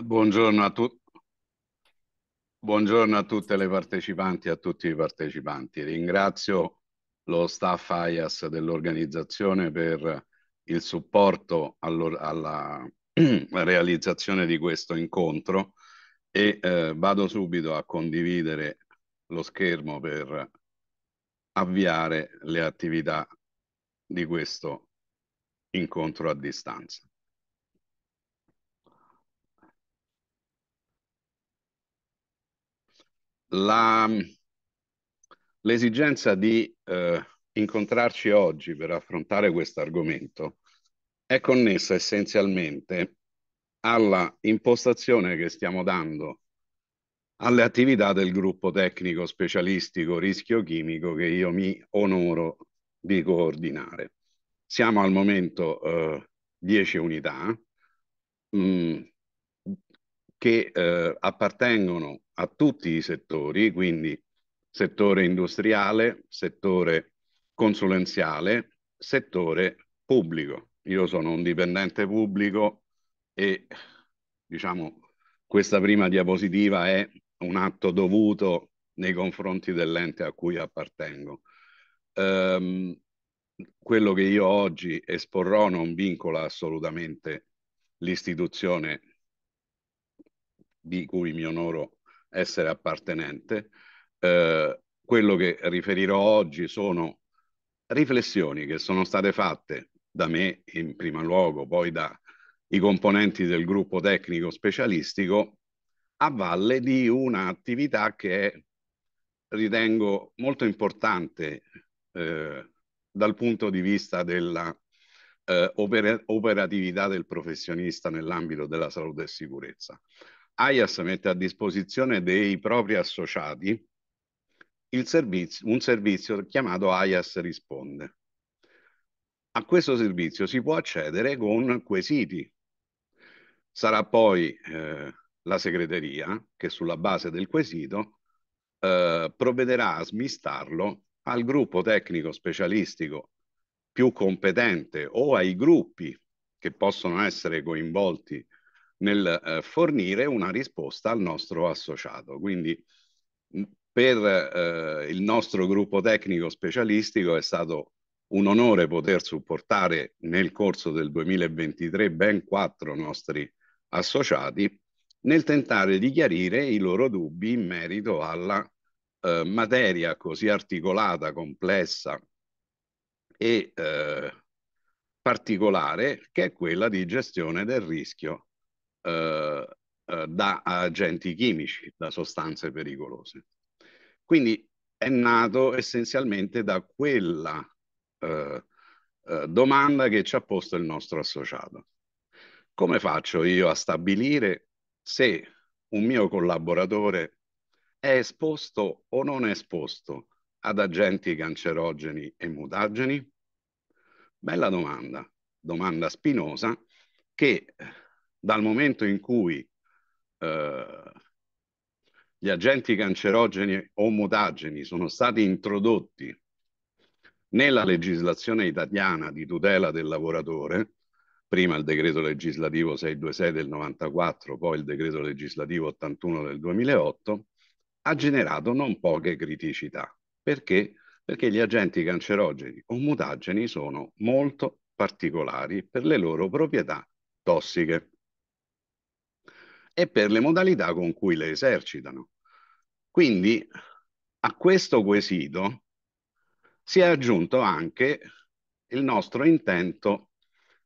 Buongiorno a, tu... Buongiorno a, tutte le partecipanti e a tutti i partecipanti. Ringrazio lo staff IAS dell'organizzazione per il supporto all alla realizzazione di questo incontro e eh, vado subito a condividere lo schermo per avviare le attività di questo incontro a distanza. La, l'esigenza di eh, incontrarci oggi per affrontare questo argomento è connessa essenzialmente alla impostazione che stiamo dando alle attività del gruppo tecnico specialistico rischio chimico che io mi onoro di coordinare. Siamo al momento eh, 10 unità, mh, mm, che eh, appartengono a tutti i settori, quindi settore industriale, settore consulenziale, settore pubblico. Io sono un dipendente pubblico e diciamo questa prima diapositiva è un atto dovuto nei confronti dell'ente a cui appartengo. Ehm, quello che io oggi esporrò non vincola assolutamente l'istituzione di cui mi onoro essere appartenente. Eh, quello che riferirò oggi sono riflessioni che sono state fatte da me in primo luogo, poi dai componenti del gruppo tecnico specialistico a valle di un'attività che ritengo molto importante eh, dal punto di vista della eh, operatività del professionista nell'ambito della salute e sicurezza. AIAS mette a disposizione dei propri associati servizio, un servizio chiamato AIAS Risponde. A questo servizio si può accedere con quesiti. Sarà poi eh, la segreteria che sulla base del quesito eh, provvederà a smistarlo al gruppo tecnico specialistico più competente o ai gruppi che possono essere coinvolti nel eh, fornire una risposta al nostro associato. Quindi mm, per eh, il nostro gruppo tecnico specialistico è stato un onore poter supportare nel corso del 2023 ben quattro nostri associati nel tentare di chiarire i loro dubbi in merito alla eh, materia così articolata, complessa e eh, particolare che è quella di gestione del rischio eh, eh, da agenti chimici, da sostanze pericolose. Quindi è nato essenzialmente da quella eh, eh, domanda che ci ha posto il nostro associato. Come faccio io a stabilire se un mio collaboratore è esposto o non è esposto ad agenti cancerogeni e mutageni? Bella domanda, domanda spinosa che dal momento in cui eh, gli agenti cancerogeni o mutageni sono stati introdotti nella legislazione italiana di tutela del lavoratore, prima il decreto legislativo 626 del 94, poi il decreto legislativo 81 del 2008, ha generato non poche criticità. Perché? Perché gli agenti cancerogeni o mutageni sono molto particolari per le loro proprietà tossiche e per le modalità con cui le esercitano. Quindi a questo quesito si è aggiunto anche il nostro intento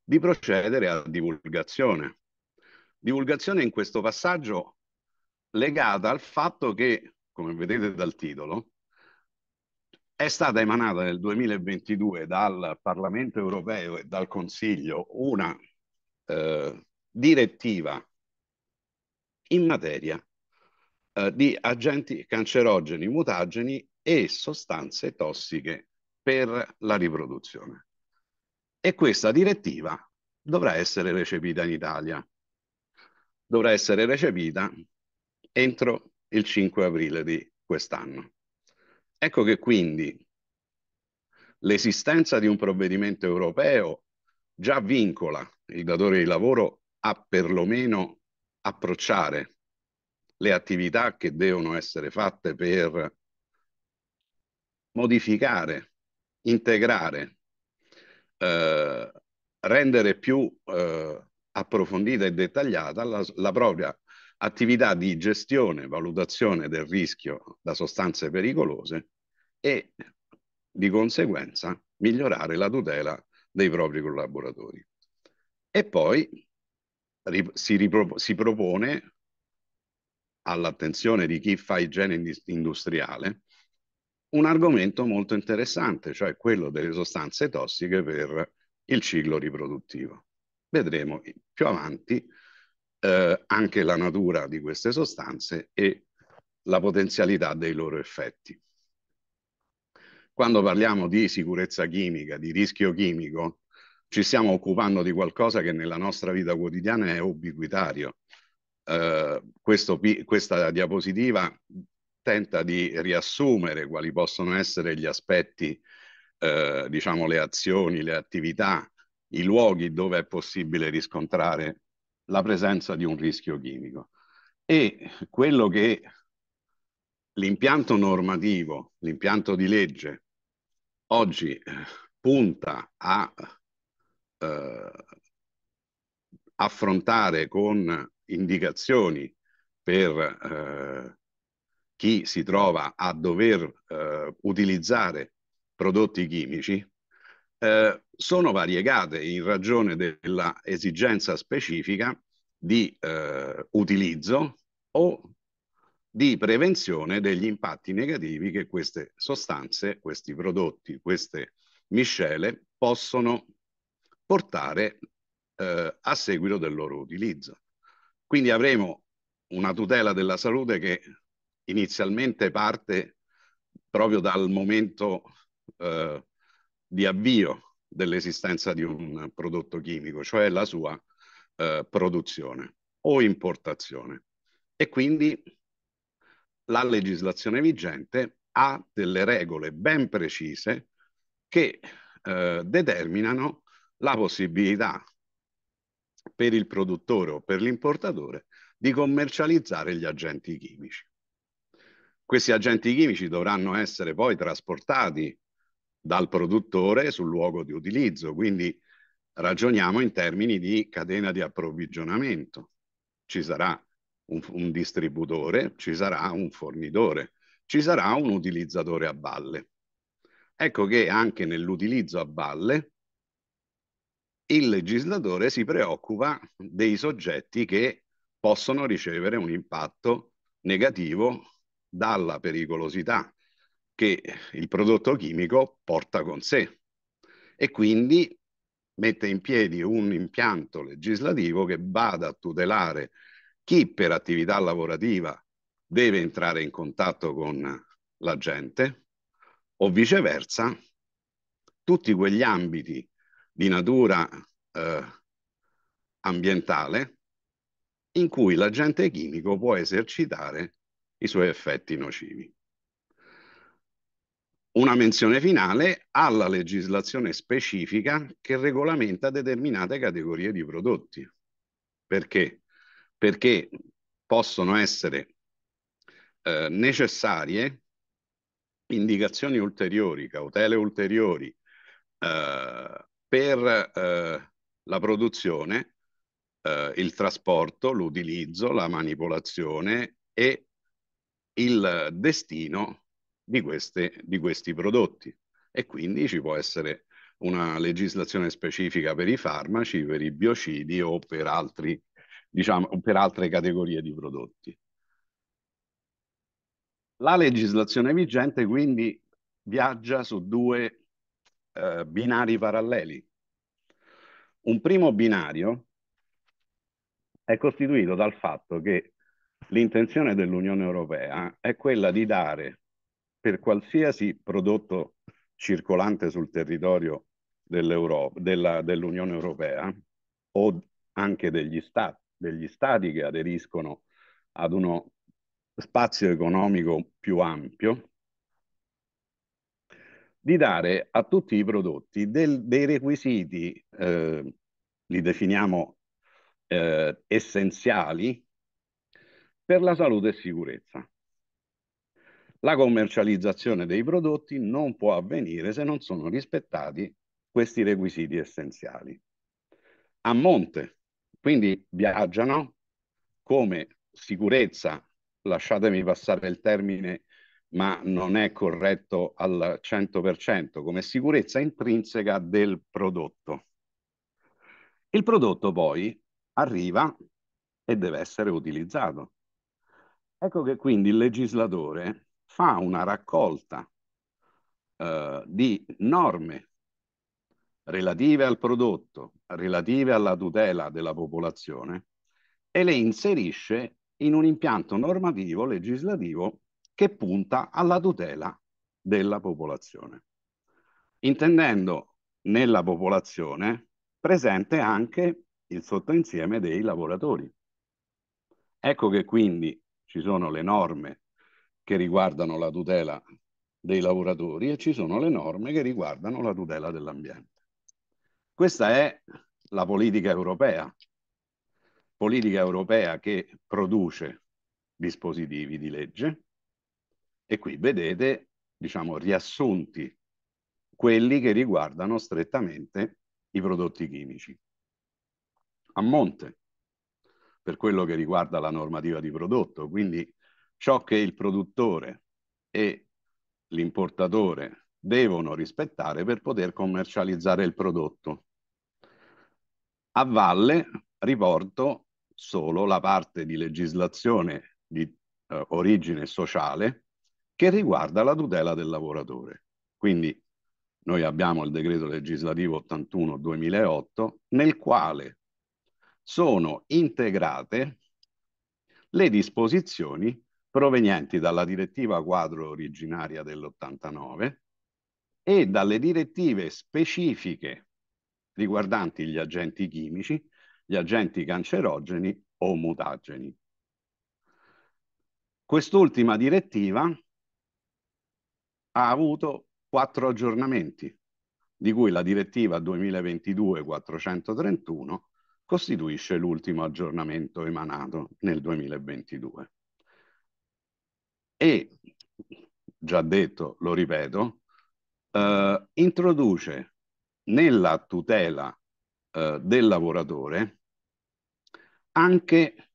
di procedere a divulgazione. Divulgazione in questo passaggio legata al fatto che, come vedete dal titolo, è stata emanata nel 2022 dal Parlamento europeo e dal Consiglio una eh, direttiva in materia eh, di agenti cancerogeni, mutageni e sostanze tossiche per la riproduzione. E questa direttiva dovrà essere recepita in Italia. Dovrà essere recepita entro il 5 aprile di quest'anno. Ecco che quindi l'esistenza di un provvedimento europeo già vincola il datore di lavoro a perlomeno approcciare le attività che devono essere fatte per modificare, integrare, eh, rendere più eh, approfondita e dettagliata la, la propria attività di gestione, valutazione del rischio da sostanze pericolose e di conseguenza migliorare la tutela dei propri collaboratori. E poi si, ripro- si propone all'attenzione di chi fa igiene industriale un argomento molto interessante, cioè quello delle sostanze tossiche per il ciclo riproduttivo. Vedremo più avanti eh, anche la natura di queste sostanze e la potenzialità dei loro effetti. Quando parliamo di sicurezza chimica, di rischio chimico, ci stiamo occupando di qualcosa che nella nostra vita quotidiana è ubiquitario. Eh, questo, questa diapositiva tenta di riassumere quali possono essere gli aspetti, eh, diciamo le azioni, le attività, i luoghi dove è possibile riscontrare la presenza di un rischio chimico. E quello che l'impianto normativo, l'impianto di legge, oggi eh, punta a eh, affrontare con indicazioni per eh, chi si trova a dover eh, utilizzare prodotti chimici eh, sono variegate in ragione della esigenza specifica di eh, utilizzo o di prevenzione degli impatti negativi che queste sostanze, questi prodotti, queste miscele possono portare eh, a seguito del loro utilizzo. Quindi avremo una tutela della salute che inizialmente parte proprio dal momento eh, di avvio dell'esistenza di un prodotto chimico, cioè la sua eh, produzione o importazione. E quindi la legislazione vigente ha delle regole ben precise che eh, determinano la possibilità per il produttore o per l'importatore di commercializzare gli agenti chimici. Questi agenti chimici dovranno essere poi trasportati dal produttore sul luogo di utilizzo, quindi ragioniamo in termini di catena di approvvigionamento. Ci sarà un, un distributore, ci sarà un fornitore, ci sarà un utilizzatore a valle. Ecco che anche nell'utilizzo a valle il legislatore si preoccupa dei soggetti che possono ricevere un impatto negativo dalla pericolosità che il prodotto chimico porta con sé e quindi mette in piedi un impianto legislativo che vada a tutelare chi per attività lavorativa deve entrare in contatto con la gente o viceversa tutti quegli ambiti di natura eh, ambientale in cui l'agente chimico può esercitare i suoi effetti nocivi. Una menzione finale alla legislazione specifica che regolamenta determinate categorie di prodotti. Perché? Perché possono essere eh, necessarie indicazioni ulteriori, cautele ulteriori, eh, per eh, la produzione, eh, il trasporto, l'utilizzo, la manipolazione e il destino di, queste, di questi prodotti. E quindi ci può essere una legislazione specifica per i farmaci, per i biocidi o per, altri, diciamo, per altre categorie di prodotti. La legislazione vigente quindi viaggia su due eh, binari paralleli. Un primo binario è costituito dal fatto che l'intenzione dell'Unione Europea è quella di dare per qualsiasi prodotto circolante sul territorio dell'Unione Europea o anche degli stati, degli stati che aderiscono ad uno spazio economico più ampio, di dare a tutti i prodotti del, dei requisiti, eh, li definiamo eh, essenziali, per la salute e sicurezza. La commercializzazione dei prodotti non può avvenire se non sono rispettati questi requisiti essenziali. A monte, quindi viaggiano come sicurezza, lasciatemi passare il termine ma non è corretto al 100% come sicurezza intrinseca del prodotto. Il prodotto poi arriva e deve essere utilizzato. Ecco che quindi il legislatore fa una raccolta eh, di norme relative al prodotto, relative alla tutela della popolazione e le inserisce in un impianto normativo legislativo che punta alla tutela della popolazione, intendendo nella popolazione presente anche il sottoinsieme dei lavoratori. Ecco che quindi ci sono le norme che riguardano la tutela dei lavoratori e ci sono le norme che riguardano la tutela dell'ambiente. Questa è la politica europea, politica europea che produce dispositivi di legge, e qui vedete, diciamo, riassunti quelli che riguardano strettamente i prodotti chimici. A monte, per quello che riguarda la normativa di prodotto, quindi ciò che il produttore e l'importatore devono rispettare per poter commercializzare il prodotto. A valle riporto solo la parte di legislazione di eh, origine sociale che riguarda la tutela del lavoratore. Quindi noi abbiamo il decreto legislativo 81-2008 nel quale sono integrate le disposizioni provenienti dalla direttiva quadro originaria dell'89 e dalle direttive specifiche riguardanti gli agenti chimici, gli agenti cancerogeni o mutageni. Quest'ultima direttiva ha avuto quattro aggiornamenti, di cui la direttiva 2022-431 costituisce l'ultimo aggiornamento emanato nel 2022. E, già detto, lo ripeto, eh, introduce nella tutela eh, del lavoratore anche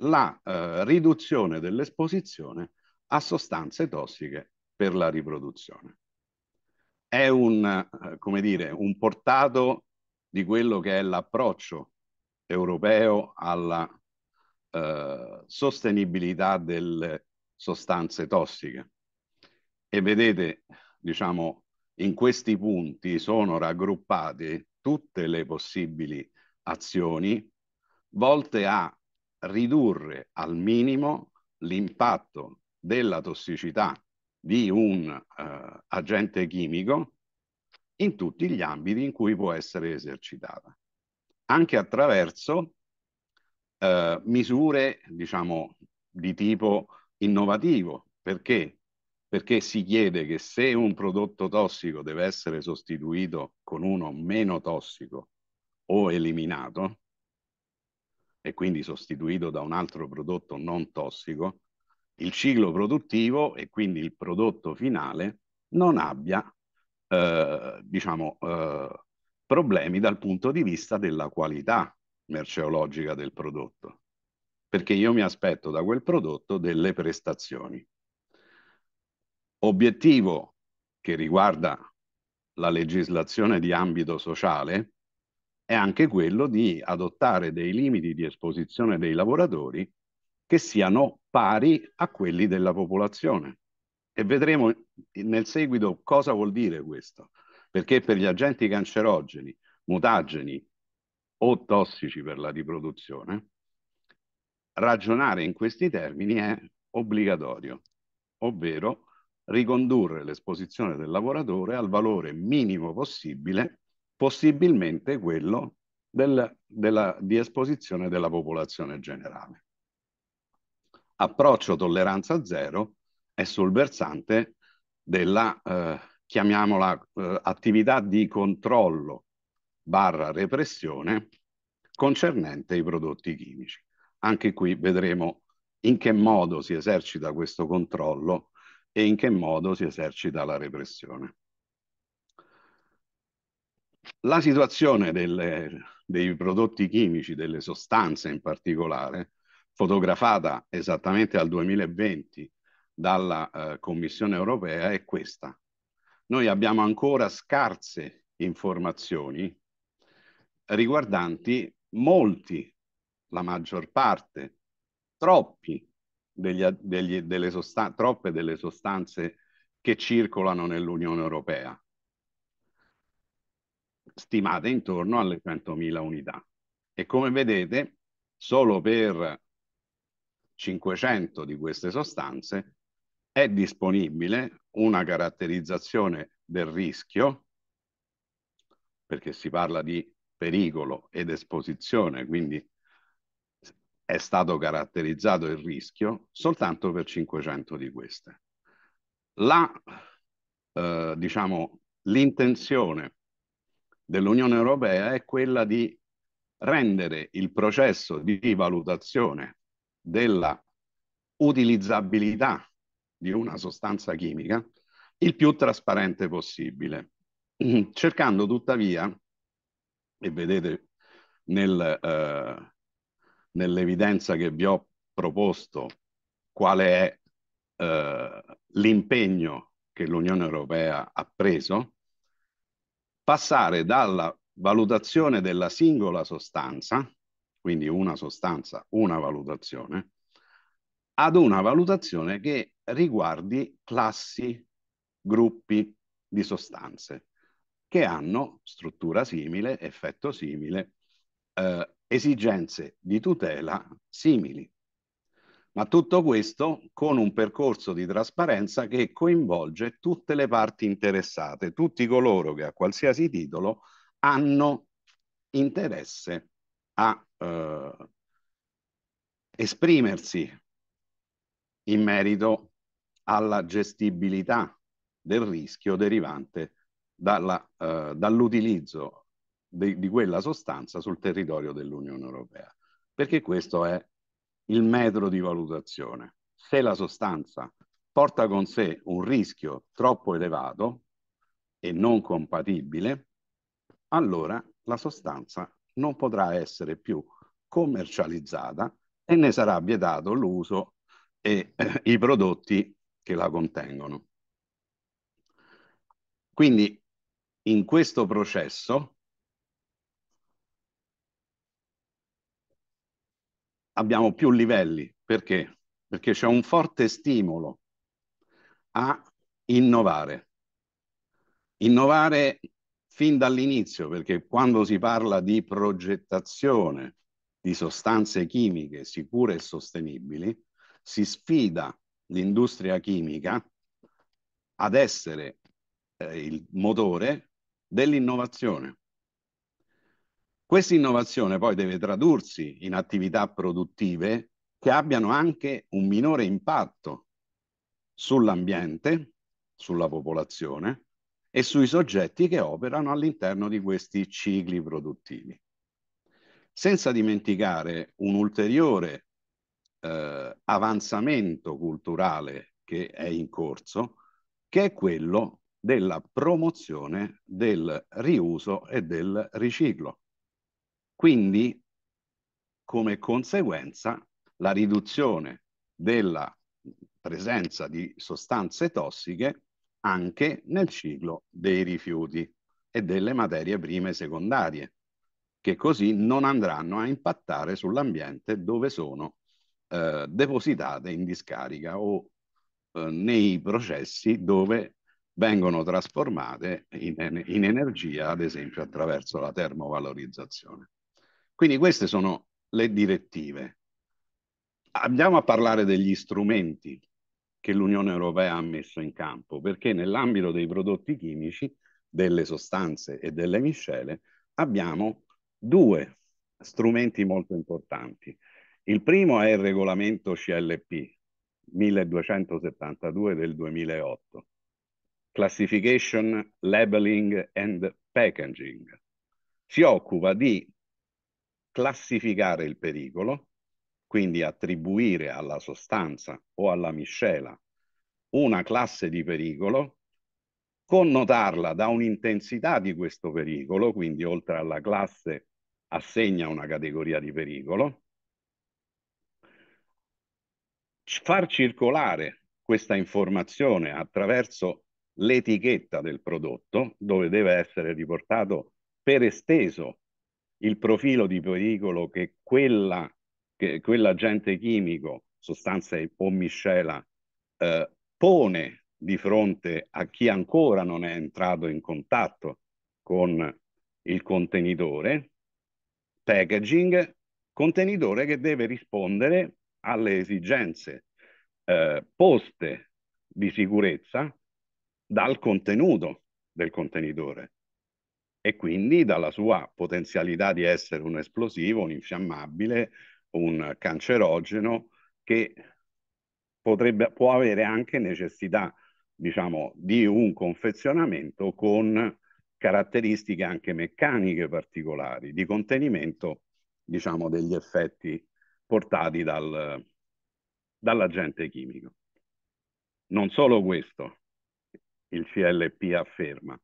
la eh, riduzione dell'esposizione a sostanze tossiche per la riproduzione. È un, eh, come dire, un portato di quello che è l'approccio europeo alla eh, sostenibilità delle sostanze tossiche. E vedete, diciamo, in questi punti sono raggruppate tutte le possibili azioni volte a ridurre al minimo l'impatto della tossicità di un eh, agente chimico in tutti gli ambiti in cui può essere esercitata, anche attraverso eh, misure, diciamo, di tipo innovativo. Perché? Perché si chiede che se un prodotto tossico deve essere sostituito con uno meno tossico o eliminato, e quindi sostituito da un altro prodotto non tossico, il ciclo produttivo e quindi il prodotto finale non abbia, eh, diciamo, eh, problemi dal punto di vista della qualità merceologica del prodotto, perché io mi aspetto da quel prodotto delle prestazioni. Obiettivo che riguarda la legislazione di ambito sociale è anche quello di adottare dei limiti di esposizione dei lavoratori che siano pari a quelli della popolazione. E vedremo nel seguito cosa vuol dire questo, perché per gli agenti cancerogeni, mutageni o tossici per la riproduzione, ragionare in questi termini è obbligatorio, ovvero ricondurre l'esposizione del lavoratore al valore minimo possibile, possibilmente quello del, della, di esposizione della popolazione generale approccio tolleranza zero è sul versante della, eh, chiamiamola, eh, attività di controllo barra repressione concernente i prodotti chimici. Anche qui vedremo in che modo si esercita questo controllo e in che modo si esercita la repressione. La situazione delle, dei prodotti chimici, delle sostanze in particolare, fotografata esattamente al 2020 dalla eh, Commissione europea è questa. Noi abbiamo ancora scarse informazioni riguardanti molti, la maggior parte, troppi degli, degli, delle sostan- troppe delle sostanze che circolano nell'Unione Europea, stimate intorno alle 100.000 unità. E come vedete, solo per 500 di queste sostanze, è disponibile una caratterizzazione del rischio, perché si parla di pericolo ed esposizione, quindi è stato caratterizzato il rischio soltanto per 500 di queste. La, eh, diciamo, l'intenzione dell'Unione Europea è quella di rendere il processo di valutazione della utilizzabilità di una sostanza chimica il più trasparente possibile, cercando tuttavia, e vedete nel, eh, nell'evidenza che vi ho proposto qual è eh, l'impegno che l'Unione Europea ha preso, passare dalla valutazione della singola sostanza quindi una sostanza, una valutazione, ad una valutazione che riguardi classi, gruppi di sostanze che hanno struttura simile, effetto simile, eh, esigenze di tutela simili. Ma tutto questo con un percorso di trasparenza che coinvolge tutte le parti interessate, tutti coloro che a qualsiasi titolo hanno interesse a eh, esprimersi in merito alla gestibilità del rischio derivante eh, dall'utilizzo dall di, di quella sostanza sul territorio dell'Unione Europea, perché questo è il metro di valutazione. Se la sostanza porta con sé un rischio troppo elevato e non compatibile, allora la sostanza non potrà essere più commercializzata e ne sarà vietato l'uso e eh, i prodotti che la contengono. Quindi in questo processo abbiamo più livelli. Perché? Perché c'è un forte stimolo a innovare. Innovare fin dall'inizio, perché quando si parla di progettazione di sostanze chimiche sicure e sostenibili, si sfida l'industria chimica ad essere eh, il motore dell'innovazione. Questa innovazione poi deve tradursi in attività produttive che abbiano anche un minore impatto sull'ambiente, sulla popolazione e sui soggetti che operano all'interno di questi cicli produttivi. Senza dimenticare un ulteriore eh, avanzamento culturale che è in corso, che è quello della promozione del riuso e del riciclo. Quindi, come conseguenza, la riduzione della presenza di sostanze tossiche anche nel ciclo dei rifiuti e delle materie prime secondarie, che così non andranno a impattare sull'ambiente dove sono eh, depositate in discarica o eh, nei processi dove vengono trasformate in, in, energia, ad esempio attraverso la termovalorizzazione. Quindi queste sono le direttive. Andiamo a parlare degli strumenti che l'Unione Europea ha messo in campo, perché nell'ambito dei prodotti chimici, delle sostanze e delle miscele, abbiamo due strumenti molto importanti. Il primo è il regolamento CLP 1272 del 2008, Classification, Labeling and Packaging. Si occupa di classificare il pericolo, quindi attribuire alla sostanza o alla miscela una classe di pericolo, connotarla da un'intensità di questo pericolo, quindi oltre alla classe assegna una categoria di pericolo, far circolare questa informazione attraverso l'etichetta del prodotto, dove deve essere riportato per esteso il profilo di pericolo che quella che quell'agente chimico, sostanza o miscela, eh, pone di fronte a chi ancora non è entrato in contatto con il contenitore, packaging, contenitore che deve rispondere alle esigenze eh, poste di sicurezza dal contenuto del contenitore e quindi dalla sua potenzialità di essere un esplosivo, un infiammabile, un cancerogeno che potrebbe, può avere anche necessità diciamo, di un confezionamento con caratteristiche anche meccaniche particolari di contenimento diciamo, degli effetti portati dal, dall'agente chimico. Non solo questo, il CLP afferma,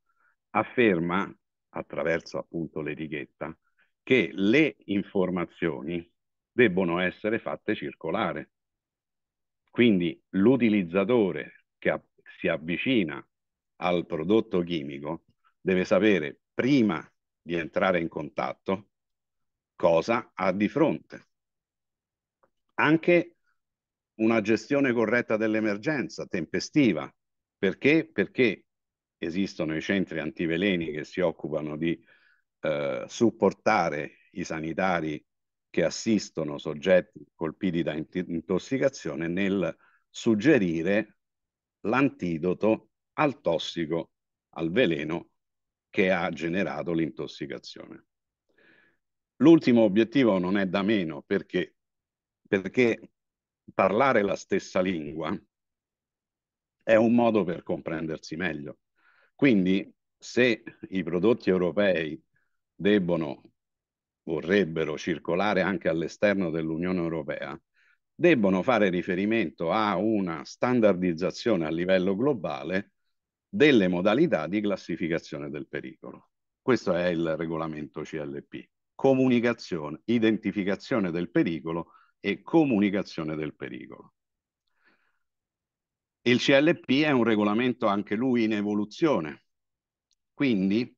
afferma attraverso appunto l'etichetta che le informazioni debbono essere fatte circolare. Quindi l'utilizzatore che si avvicina al prodotto chimico deve sapere prima di entrare in contatto cosa ha di fronte. Anche una gestione corretta dell'emergenza, tempestiva. Perché? Perché esistono i centri antiveleni che si occupano di eh, supportare i sanitari che assistono soggetti colpiti da intossicazione nel suggerire l'antidoto al tossico, al veleno che ha generato l'intossicazione. L'ultimo obiettivo non è da meno perché, perché parlare la stessa lingua è un modo per comprendersi meglio. Quindi se i prodotti europei debbono vorrebbero circolare anche all'esterno dell'Unione Europea, debbono fare riferimento a una standardizzazione a livello globale delle modalità di classificazione del pericolo. Questo è il regolamento CLP. Comunicazione, identificazione del pericolo e comunicazione del pericolo. Il CLP è un regolamento anche lui in evoluzione, quindi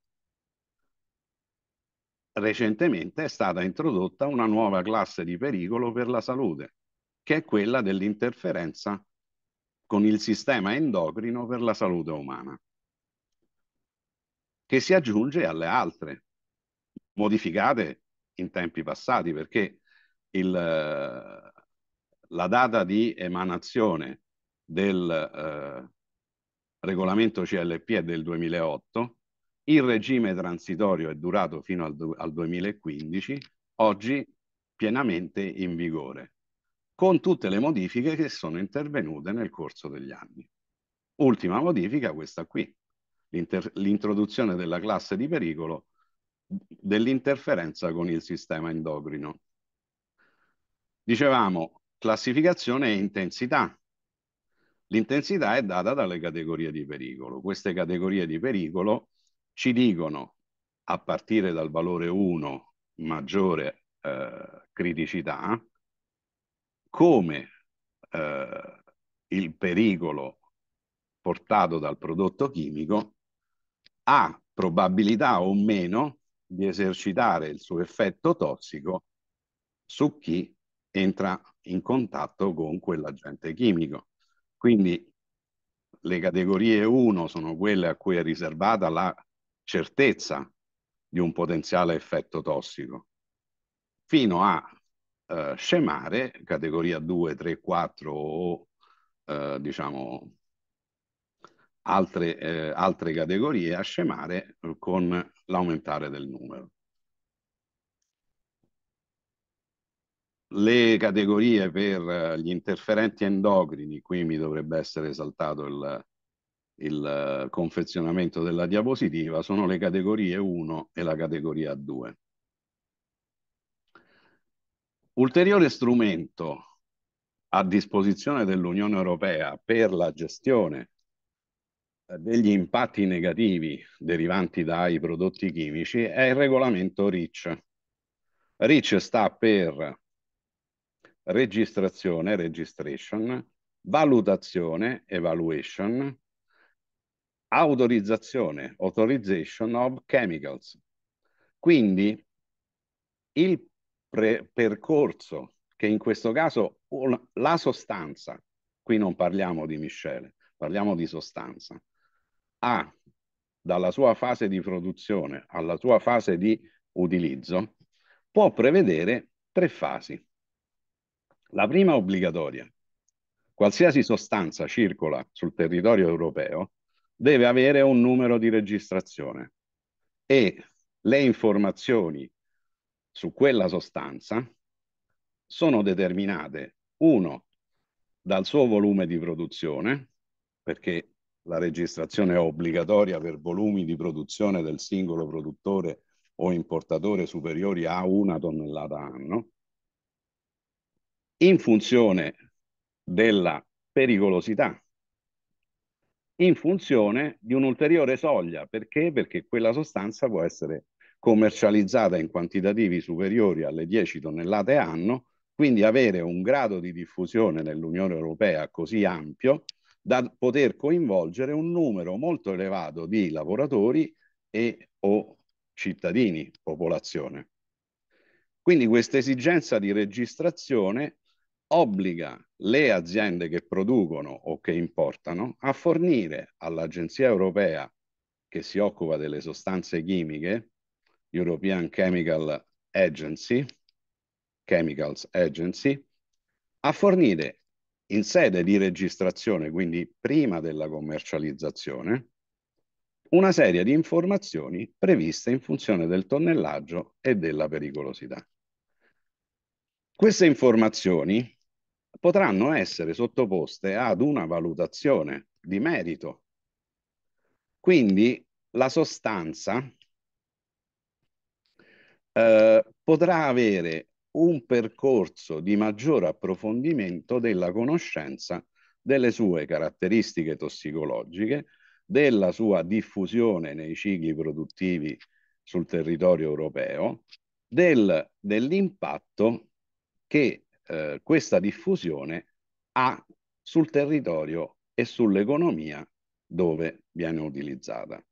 recentemente è stata introdotta una nuova classe di pericolo per la salute, che è quella dell'interferenza con il sistema endocrino per la salute umana, che si aggiunge alle altre, modificate in tempi passati, perché il, la data di emanazione del eh, regolamento CLP è del 2008, il regime transitorio è durato fino al, al 2015, oggi pienamente in vigore, con tutte le modifiche che sono intervenute nel corso degli anni. Ultima modifica questa qui, l'introduzione della classe di pericolo dell'interferenza con il sistema endocrino. Dicevamo classificazione e intensità. L'intensità è data dalle categorie di pericolo. Queste categorie di pericolo ci dicono, a partire dal valore 1 maggiore eh, criticità, come eh, il pericolo portato dal prodotto chimico ha probabilità o meno di esercitare il suo effetto tossico su chi entra in contatto con quell'agente chimico. Quindi le categorie 1 sono quelle a cui è riservata la certezza di un potenziale effetto tossico, fino a eh, scemare categoria 2, 3, 4 o eh, diciamo altre, eh, altre categorie, a scemare con l'aumentare del numero. le categorie per eh, gli interferenti endocrini, qui mi dovrebbe essere saltato il, il eh, confezionamento della diapositiva sono le categorie 1 e la categoria 2. Ulteriore strumento a disposizione dell'Unione Europea per la gestione eh, degli impatti negativi derivanti dai prodotti chimici è il regolamento REACH. REACH sta per registrazione, registration, valutazione, evaluation, autorizzazione, authorization of chemicals. Quindi il percorso che in questo caso la sostanza, qui non parliamo di miscele, parliamo di sostanza, ha dalla sua fase di produzione alla sua fase di utilizzo, può prevedere tre fasi. La prima obbligatoria. Qualsiasi sostanza circola sul territorio europeo deve avere un numero di registrazione e le informazioni su quella sostanza sono determinate, uno, dal suo volume di produzione, perché la registrazione è obbligatoria per volumi di produzione del singolo produttore o importatore superiori a una tonnellata anno, in funzione della pericolosità in funzione di un'ulteriore soglia. Perché? Perché quella sostanza può essere commercializzata in quantitativi superiori alle 10 tonnellate anno, quindi avere un grado di diffusione nell'Unione Europea così ampio da poter coinvolgere un numero molto elevato di lavoratori e o cittadini, popolazione. Quindi questa esigenza di registrazione obbliga le aziende che producono o che importano a fornire all'Agenzia europea che si occupa delle sostanze chimiche, European Chemical Agency, Chemicals Agency, a fornire in sede di registrazione, quindi prima della commercializzazione, una serie di informazioni previste in funzione del tonnellaggio e della pericolosità. Queste informazioni potranno essere sottoposte ad una valutazione di merito. Quindi la sostanza eh, potrà avere un percorso di maggior approfondimento della conoscenza delle sue caratteristiche tossicologiche, della sua diffusione nei cicli produttivi sul territorio europeo, del, dell'impatto che eh, questa diffusione ha sul territorio e sull'economia dove viene utilizzata.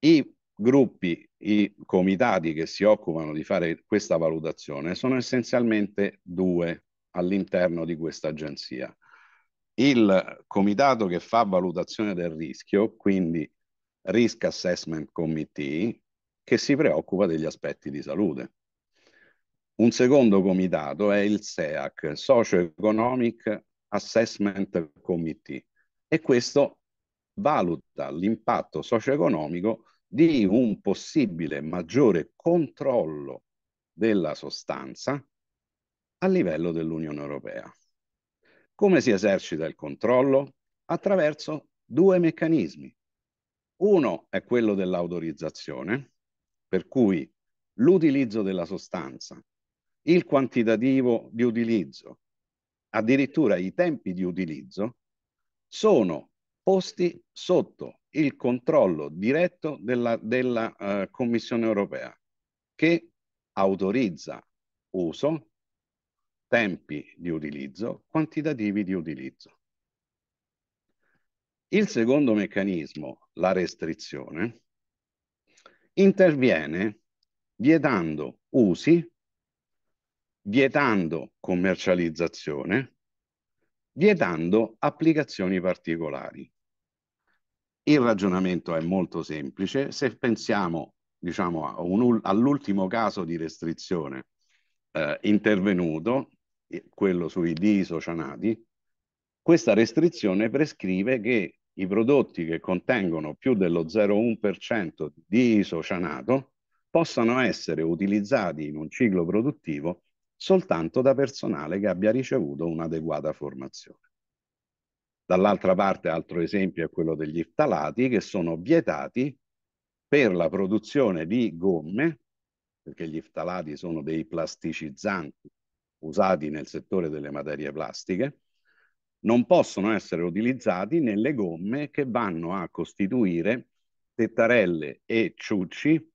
I gruppi, i comitati che si occupano di fare questa valutazione sono essenzialmente due all'interno di questa agenzia. Il comitato che fa valutazione del rischio, quindi Risk Assessment Committee, che si preoccupa degli aspetti di salute. Un secondo comitato è il SEAC, Socio-Economic Assessment Committee, e questo valuta l'impatto socio-economico di un possibile maggiore controllo della sostanza a livello dell'Unione Europea. Come si esercita il controllo? Attraverso due meccanismi. Uno è quello dell'autorizzazione, per cui l'utilizzo della sostanza il quantitativo di utilizzo, addirittura i tempi di utilizzo, sono posti sotto il controllo diretto della, della eh, Commissione europea che autorizza uso, tempi di utilizzo, quantitativi di utilizzo. Il secondo meccanismo, la restrizione, interviene vietando usi vietando commercializzazione, vietando applicazioni particolari. Il ragionamento è molto semplice, se pensiamo diciamo, all'ultimo caso di restrizione eh, intervenuto, eh, quello sui disocianati, questa restrizione prescrive che i prodotti che contengono più dello 0,1% di isocianato possano essere utilizzati in un ciclo produttivo soltanto da personale che abbia ricevuto un'adeguata formazione. Dall'altra parte, altro esempio è quello degli iftalati che sono vietati per la produzione di gomme, perché gli iftalati sono dei plasticizzanti usati nel settore delle materie plastiche, non possono essere utilizzati nelle gomme che vanno a costituire tettarelle e ciucci,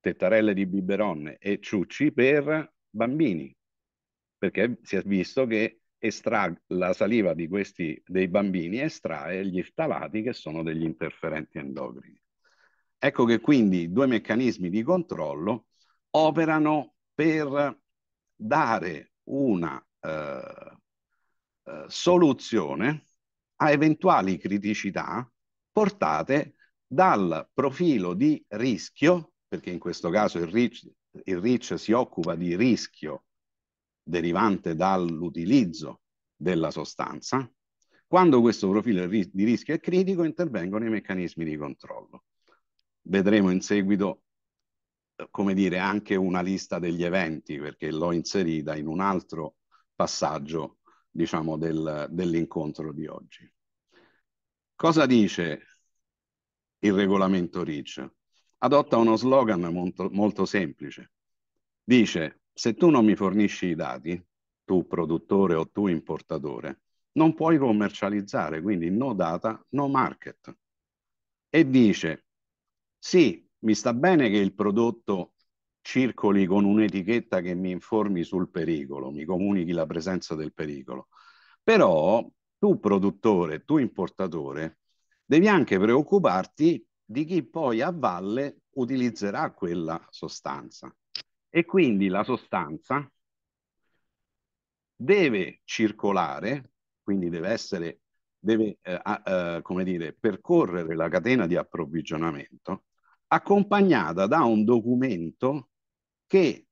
tettarelle di biberon e ciucci per bambini, perché si è visto che estra- la saliva di questi, dei bambini estrae gli ftalati che sono degli interferenti endocrini. Ecco che quindi due meccanismi di controllo operano per dare una eh, eh soluzione a eventuali criticità portate dal profilo di rischio, perché in questo caso il, il RIC si occupa di rischio derivante dall'utilizzo della sostanza, quando questo profilo di rischio è critico intervengono i meccanismi di controllo. Vedremo in seguito, eh, come dire, anche una lista degli eventi, perché l'ho inserita in un altro passaggio, diciamo, del, dell'incontro di oggi. Cosa dice il regolamento RIC? adotta uno slogan molto, molto semplice. Dice, se tu non mi fornisci i dati, tu produttore o tu importatore, non puoi commercializzare, quindi no data, no market. E dice, sì, mi sta bene che il prodotto circoli con un'etichetta che mi informi sul pericolo, mi comunichi la presenza del pericolo, però tu produttore, tu importatore, devi anche preoccuparti di chi poi a valle utilizzerà quella sostanza. E quindi la sostanza deve circolare, quindi deve essere, deve, eh, eh, come dire, percorrere la catena di approvvigionamento, accompagnata da un documento che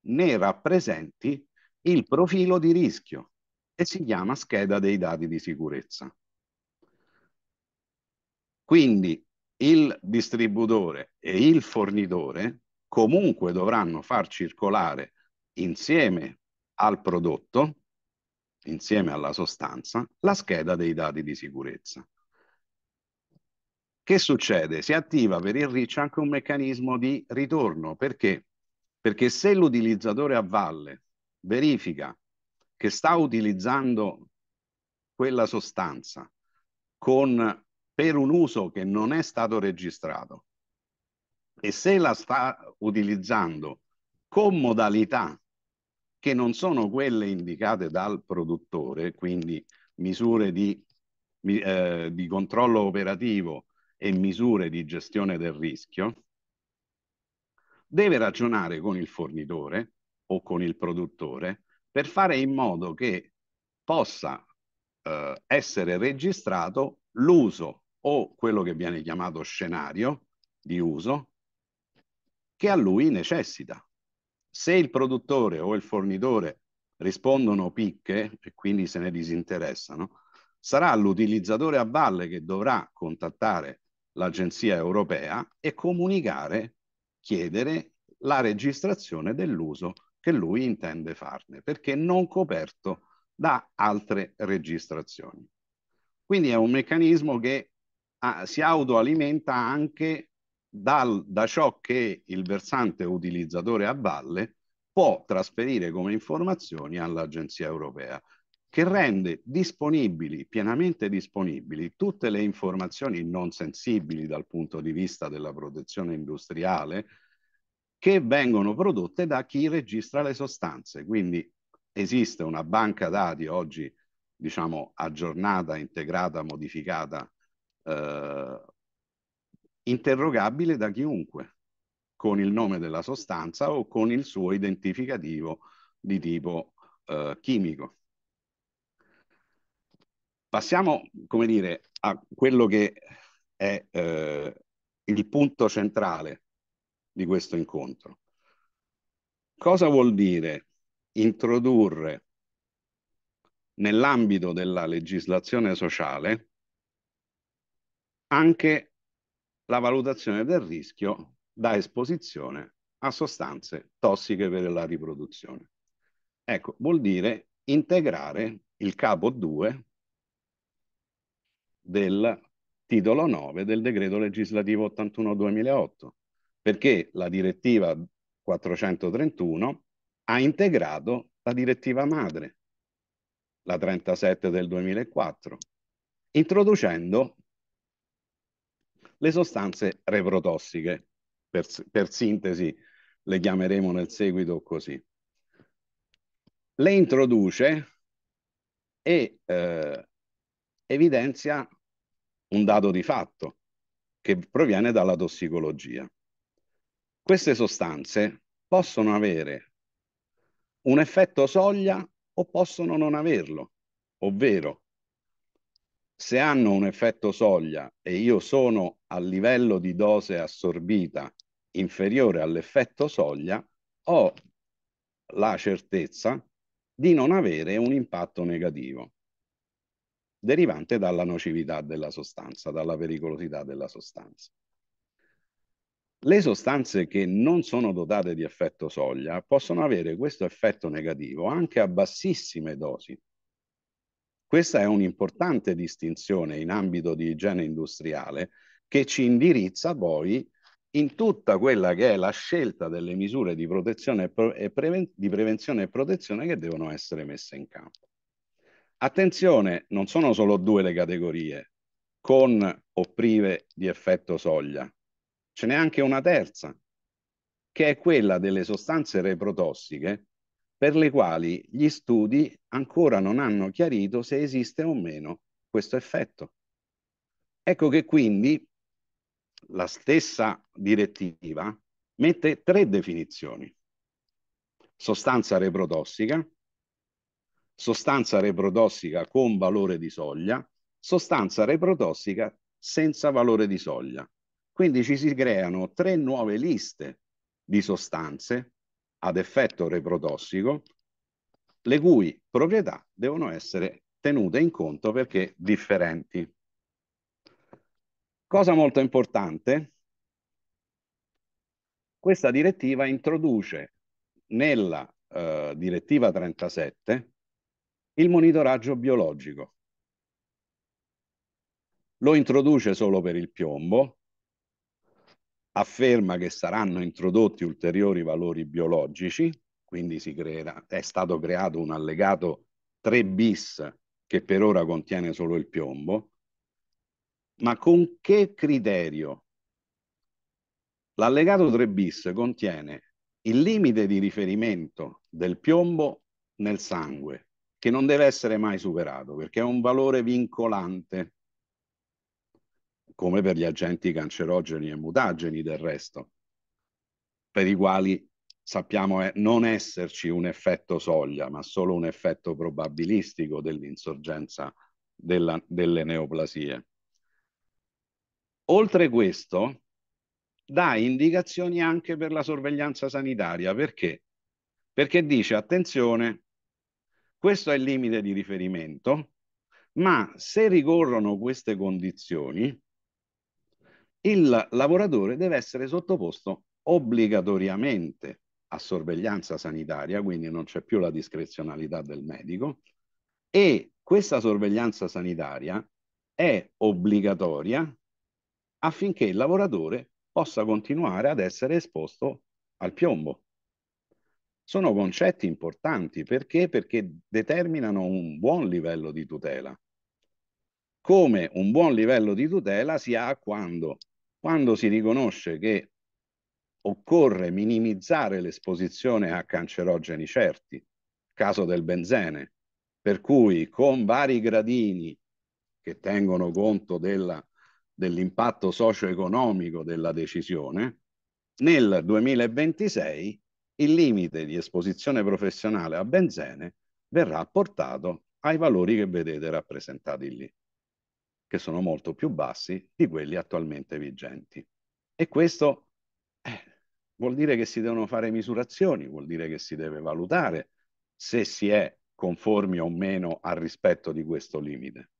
ne rappresenti il profilo di rischio e si chiama scheda dei dati di sicurezza. Quindi il distributore e il fornitore comunque dovranno far circolare insieme al prodotto, insieme alla sostanza, la scheda dei dati di sicurezza. Che succede? Si attiva per il RIC anche un meccanismo di ritorno. Perché? Perché se l'utilizzatore a valle verifica che sta utilizzando quella sostanza con per un uso che non è stato registrato e se la sta utilizzando con modalità che non sono quelle indicate dal produttore, quindi misure di, eh, di controllo operativo e misure di gestione del rischio, deve ragionare con il fornitore o con il produttore per fare in modo che possa eh, essere registrato l'uso o quello che viene chiamato scenario di uso che a lui necessita. Se il produttore o il fornitore rispondono picche e quindi se ne disinteressano, sarà l'utilizzatore a valle che dovrà contattare l'agenzia europea e comunicare, chiedere la registrazione dell'uso che lui intende farne, perché non coperto da altre registrazioni. Quindi è un meccanismo che ah, si autoalimenta anche dal, da ciò che il versante utilizzatore a valle può trasferire come informazioni all'Agenzia europea, che rende disponibili, pienamente disponibili, tutte le informazioni non sensibili dal punto di vista della protezione industriale che vengono prodotte da chi registra le sostanze. Quindi esiste una banca dati oggi, diciamo, aggiornata, integrata, modificata eh, interrogabile da chiunque, con il nome della sostanza o con il suo identificativo di tipo eh, chimico. Passiamo, come dire, a quello che è eh, il punto centrale di questo incontro. Cosa vuol dire introdurre nell'ambito della legislazione sociale anche la valutazione del rischio da esposizione a sostanze tossiche per la riproduzione. Ecco, vuol dire integrare il capo 2 del titolo 9 del decreto legislativo 81-2008, perché la direttiva 431 ha integrato la direttiva madre, la 37 del 2004, introducendo le sostanze reprotossiche. Per, per sintesi le chiameremo nel seguito così. Le introduce e eh, evidenzia un dato di fatto che proviene dalla tossicologia. Queste sostanze possono avere un effetto soglia o possono non averlo, ovvero se hanno un effetto soglia e io sono a livello di dose assorbita inferiore all'effetto soglia, ho la certezza di non avere un impatto negativo derivante dalla nocività della sostanza, dalla pericolosità della sostanza. Le sostanze che non sono dotate di effetto soglia possono avere questo effetto negativo anche a bassissime dosi, questa è un'importante distinzione in ambito di igiene industriale che ci indirizza poi in tutta quella che è la scelta delle misure di, protezione e preven- di prevenzione e protezione che devono essere messe in campo. Attenzione, non sono solo due le categorie, con o prive di effetto soglia. Ce n'è anche una terza, che è quella delle sostanze reprotossiche per le quali gli studi ancora non hanno chiarito se esiste o meno questo effetto. Ecco che quindi la stessa direttiva mette tre definizioni. Sostanza reprotossica, sostanza reprotossica con valore di soglia, sostanza reprotossica senza valore di soglia. Quindi ci si creano tre nuove liste di sostanze ad effetto reprotossico, le cui proprietà devono essere tenute in conto perché differenti. Cosa molto importante, questa direttiva introduce nella eh, direttiva 37 il monitoraggio biologico. Lo introduce solo per il piombo, afferma che saranno introdotti ulteriori valori biologici, quindi creerà, è stato creato un allegato 3 bis che per ora contiene solo il piombo, ma con che criterio? L'allegato 3 bis contiene il limite di riferimento del piombo nel sangue, che non deve essere mai superato perché è un valore vincolante come per gli agenti cancerogeni e mutageni del resto, per i quali sappiamo non esserci un effetto soglia, ma solo un effetto probabilistico dell'insorgenza delle neoplasie. Oltre questo, dà indicazioni anche per la sorveglianza sanitaria. Perché? Perché dice, attenzione, questo è il limite di riferimento, ma se ricorrono queste condizioni, il lavoratore deve essere sottoposto obbligatoriamente a sorveglianza sanitaria, quindi non c'è più la discrezionalità del medico, e questa sorveglianza sanitaria è obbligatoria affinché il lavoratore possa continuare ad essere esposto al piombo. Sono concetti importanti perché? Perché determinano un buon livello di tutela come un buon livello di tutela si ha quando, quando si riconosce che occorre minimizzare l'esposizione a cancerogeni certi, caso del benzene, per cui con vari gradini che tengono conto dell'impatto socio-economico della decisione, nel 2026 il limite di esposizione professionale a benzene verrà portato ai valori che vedete rappresentati lì che sono molto più bassi di quelli attualmente vigenti. E questo eh, vuol dire che si devono fare misurazioni, vuol dire che si deve valutare se si è conformi o meno al rispetto di questo limite.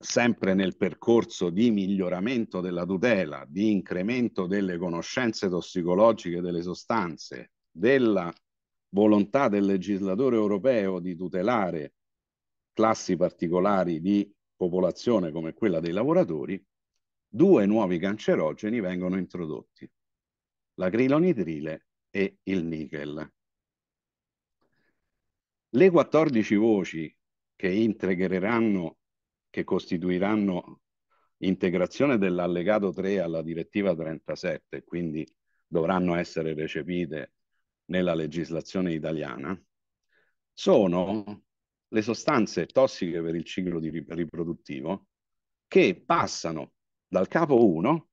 sempre nel percorso di miglioramento della tutela, di incremento delle conoscenze tossicologiche delle sostanze, della volontà del legislatore europeo di tutelare classi particolari di popolazione come quella dei lavoratori, due nuovi cancerogeni vengono introdotti, l'acrilonitrile e il nickel. Le 14 voci che integreranno, che costituiranno integrazione dell'allegato 3 alla direttiva 37, quindi dovranno essere recepite nella legislazione italiana, sono le sostanze tossiche per il ciclo di riproduttivo che passano dal capo 1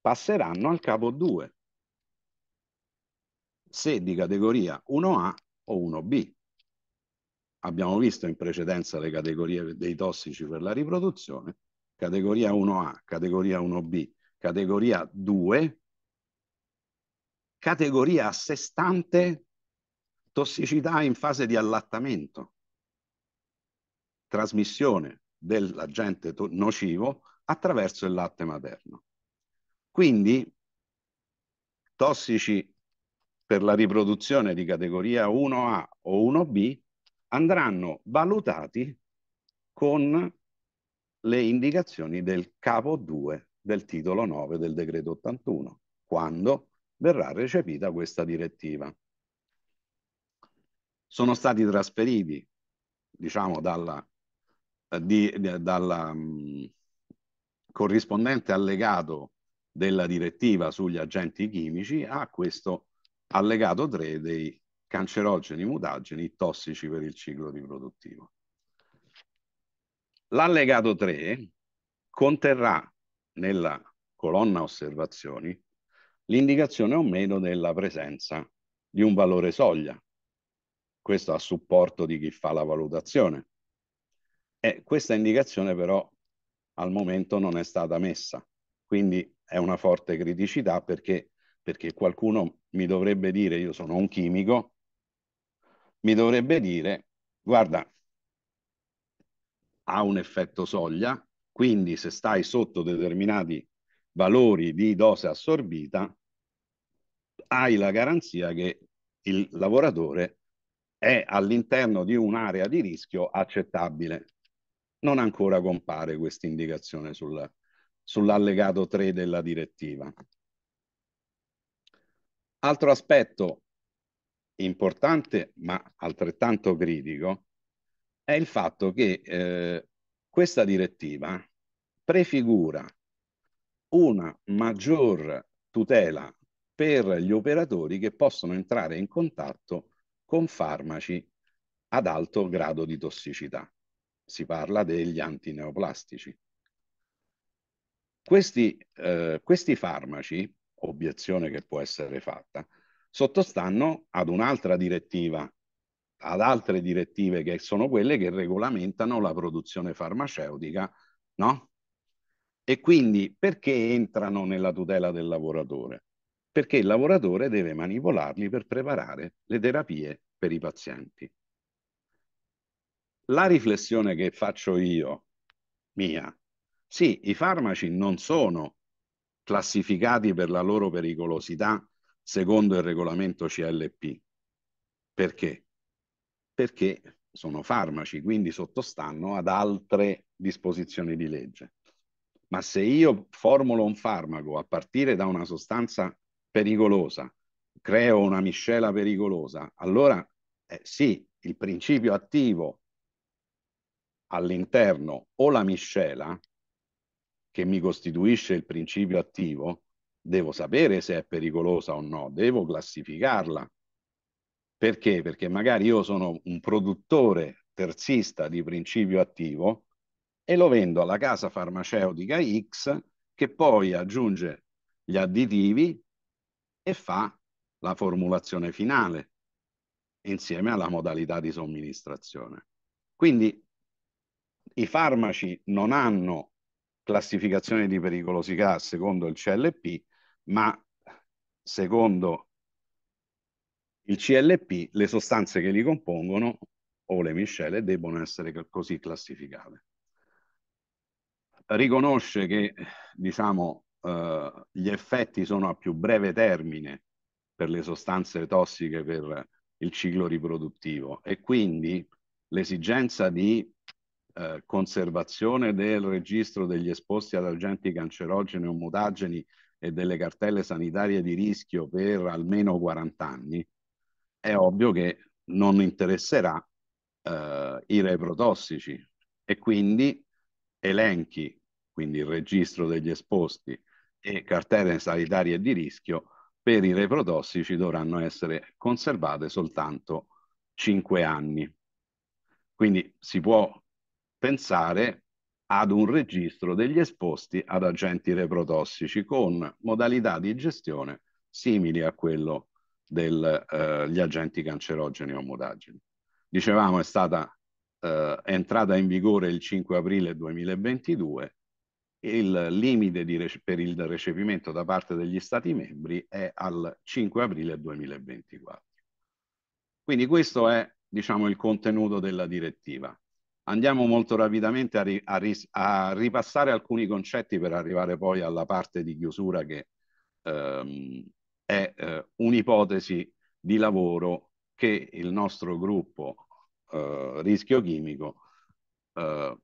passeranno al capo 2 se di categoria 1A o 1B. Abbiamo visto in precedenza le categorie dei tossici per la riproduzione, categoria 1A, categoria 1B, categoria 2, categoria a sé stante tossicità in fase di allattamento, trasmissione dell'agente nocivo attraverso il latte materno. Quindi tossici per la riproduzione di categoria 1A o 1B andranno valutati con le indicazioni del capo 2 del titolo 9 del decreto 81, quando verrà recepita questa direttiva sono stati trasferiti, diciamo, dalla, eh, di, dalla mh, mm, corrispondente allegato della direttiva sugli agenti chimici a questo allegato 3 dei cancerogeni mutageni tossici per il ciclo riproduttivo. L'allegato 3 conterrà nella colonna osservazioni l'indicazione o meno della presenza di un valore soglia questo a supporto di chi fa la valutazione. E questa indicazione però al momento non è stata messa, quindi è una forte criticità perché, perché qualcuno mi dovrebbe dire, io sono un chimico, mi dovrebbe dire, guarda, ha un effetto soglia, quindi se stai sotto determinati valori di dose assorbita, hai la garanzia che il lavoratore è all'interno di un'area di rischio accettabile. Non ancora compare questa indicazione sul, sull'allegato 3 della direttiva. Altro aspetto importante ma altrettanto critico è il fatto che eh, questa direttiva prefigura una maggior tutela per gli operatori che possono entrare in contatto con farmaci ad alto grado di tossicità. Si parla degli antineoplastici. Questi, eh, questi farmaci, obiezione che può essere fatta, sottostanno ad un'altra direttiva, ad altre direttive che sono quelle che regolamentano la produzione farmaceutica, no? E quindi perché entrano nella tutela del lavoratore? perché il lavoratore deve manipolarli per preparare le terapie per i pazienti. La riflessione che faccio io, mia, sì, i farmaci non sono classificati per la loro pericolosità secondo il regolamento CLP. Perché? Perché sono farmaci, quindi sottostanno ad altre disposizioni di legge. Ma se io formulo un farmaco a partire da una sostanza pericolosa, creo una miscela pericolosa, allora eh, sì, il principio attivo all'interno o la miscela che mi costituisce il principio attivo, devo sapere se è pericolosa o no, devo classificarla. Perché? Perché magari io sono un produttore terzista di principio attivo e lo vendo alla casa farmaceutica X che poi aggiunge gli additivi e fa la formulazione finale insieme alla modalità di somministrazione. Quindi i farmaci non hanno classificazione di pericolosità secondo il CLP, ma secondo il CLP le sostanze che li compongono o le miscele debbono essere così classificate. Riconosce che diciamo, eh, gli effetti sono a più breve termine per le sostanze tossiche per il ciclo riproduttivo e quindi l'esigenza di eh, conservazione del registro degli esposti ad agenti cancerogeni o mutageni e delle cartelle sanitarie di rischio per almeno 40 anni, è ovvio che non interesserà eh, i reprotossici e quindi elenchi, quindi il registro degli esposti, e cartelle sanitarie di rischio per i reprotossici dovranno essere conservate soltanto 5 anni. Quindi si può pensare ad un registro degli esposti ad agenti reprotossici con modalità di gestione simili a quello degli eh, agenti cancerogeni o mutageni. Dicevamo è stata eh, entrata in vigore il 5 aprile 2022 il limite re- per il recepimento da parte degli Stati membri è al 5 aprile 2024. Quindi questo è diciamo, il contenuto della direttiva. Andiamo molto rapidamente a, ri- a, ris- a ripassare alcuni concetti per arrivare poi alla parte di chiusura che ehm, è eh, un'ipotesi di lavoro che il nostro gruppo eh, Rischio Chimico eh,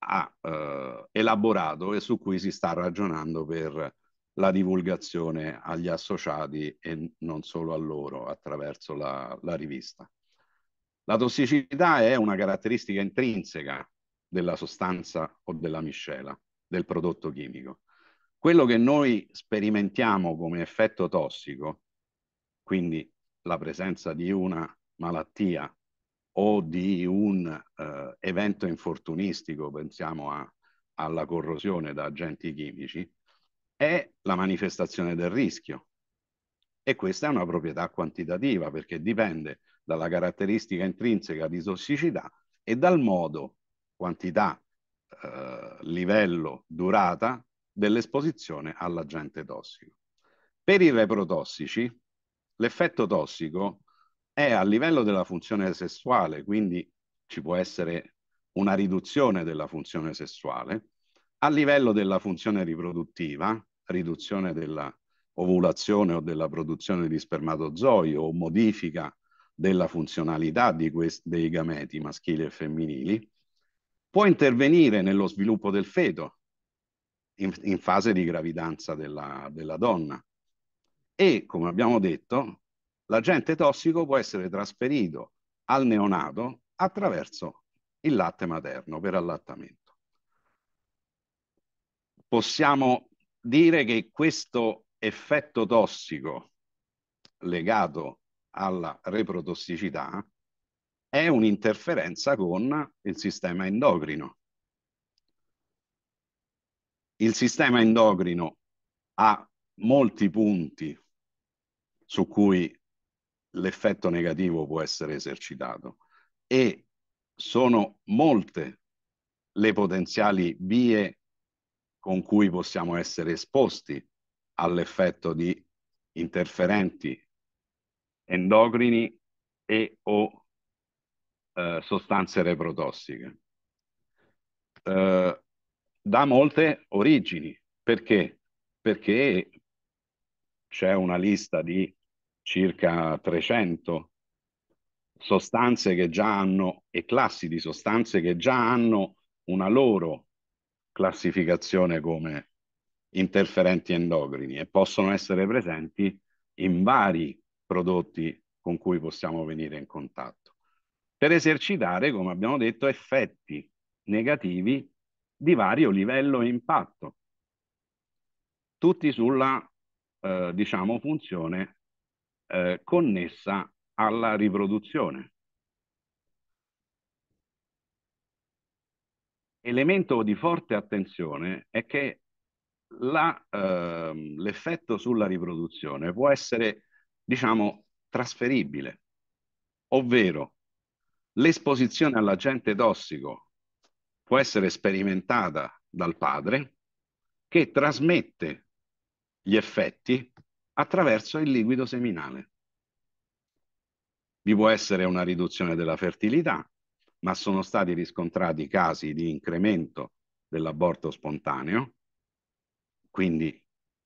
ha eh, elaborato e su cui si sta ragionando per la divulgazione agli associati e non solo a loro attraverso la, la rivista. La tossicità è una caratteristica intrinseca della sostanza o della miscela, del prodotto chimico. Quello che noi sperimentiamo come effetto tossico, quindi la presenza di una malattia o di un eh, evento infortunistico, pensiamo a, alla corrosione da agenti chimici, è la manifestazione del rischio. E questa è una proprietà quantitativa perché dipende dalla caratteristica intrinseca di tossicità e dal modo, quantità, eh, livello, durata dell'esposizione all'agente tossico. Per i reprotossici, l'effetto tossico è a livello della funzione sessuale, quindi ci può essere una riduzione della funzione sessuale, a livello della funzione riproduttiva, riduzione della ovulazione o della produzione di spermatozoi o modifica della funzionalità dei gameti maschili e femminili, può intervenire nello sviluppo del feto in, in fase di gravidanza della, della donna. E, come abbiamo detto, l'agente tossico può essere trasferito al neonato attraverso il latte materno per allattamento. Possiamo dire che questo effetto tossico legato alla reprotossicità è un'interferenza con il sistema endocrino. Il sistema endocrino ha molti punti su cui l'effetto negativo può essere esercitato e sono molte le potenziali vie con cui possiamo essere esposti all'effetto di interferenti endocrini e o eh, sostanze reprotossiche. Eh, da molte origini. Perché? Perché c'è una lista di circa 300 sostanze che già hanno e classi di sostanze che già hanno una loro classificazione come interferenti endocrini e possono essere presenti in vari prodotti con cui possiamo venire in contatto per esercitare, come abbiamo detto, effetti negativi di vario livello e impatto, tutti sulla eh, diciamo, funzione eh, connessa alla riproduzione. Elemento di forte attenzione è che ehm, l'effetto eh, sulla riproduzione può essere, diciamo, trasferibile, ovvero l'esposizione all'agente tossico può essere sperimentata dal padre che trasmette gli effetti attraverso il liquido seminale. Vi può essere una riduzione della fertilità, ma sono stati riscontrati casi di incremento dell'aborto spontaneo, quindi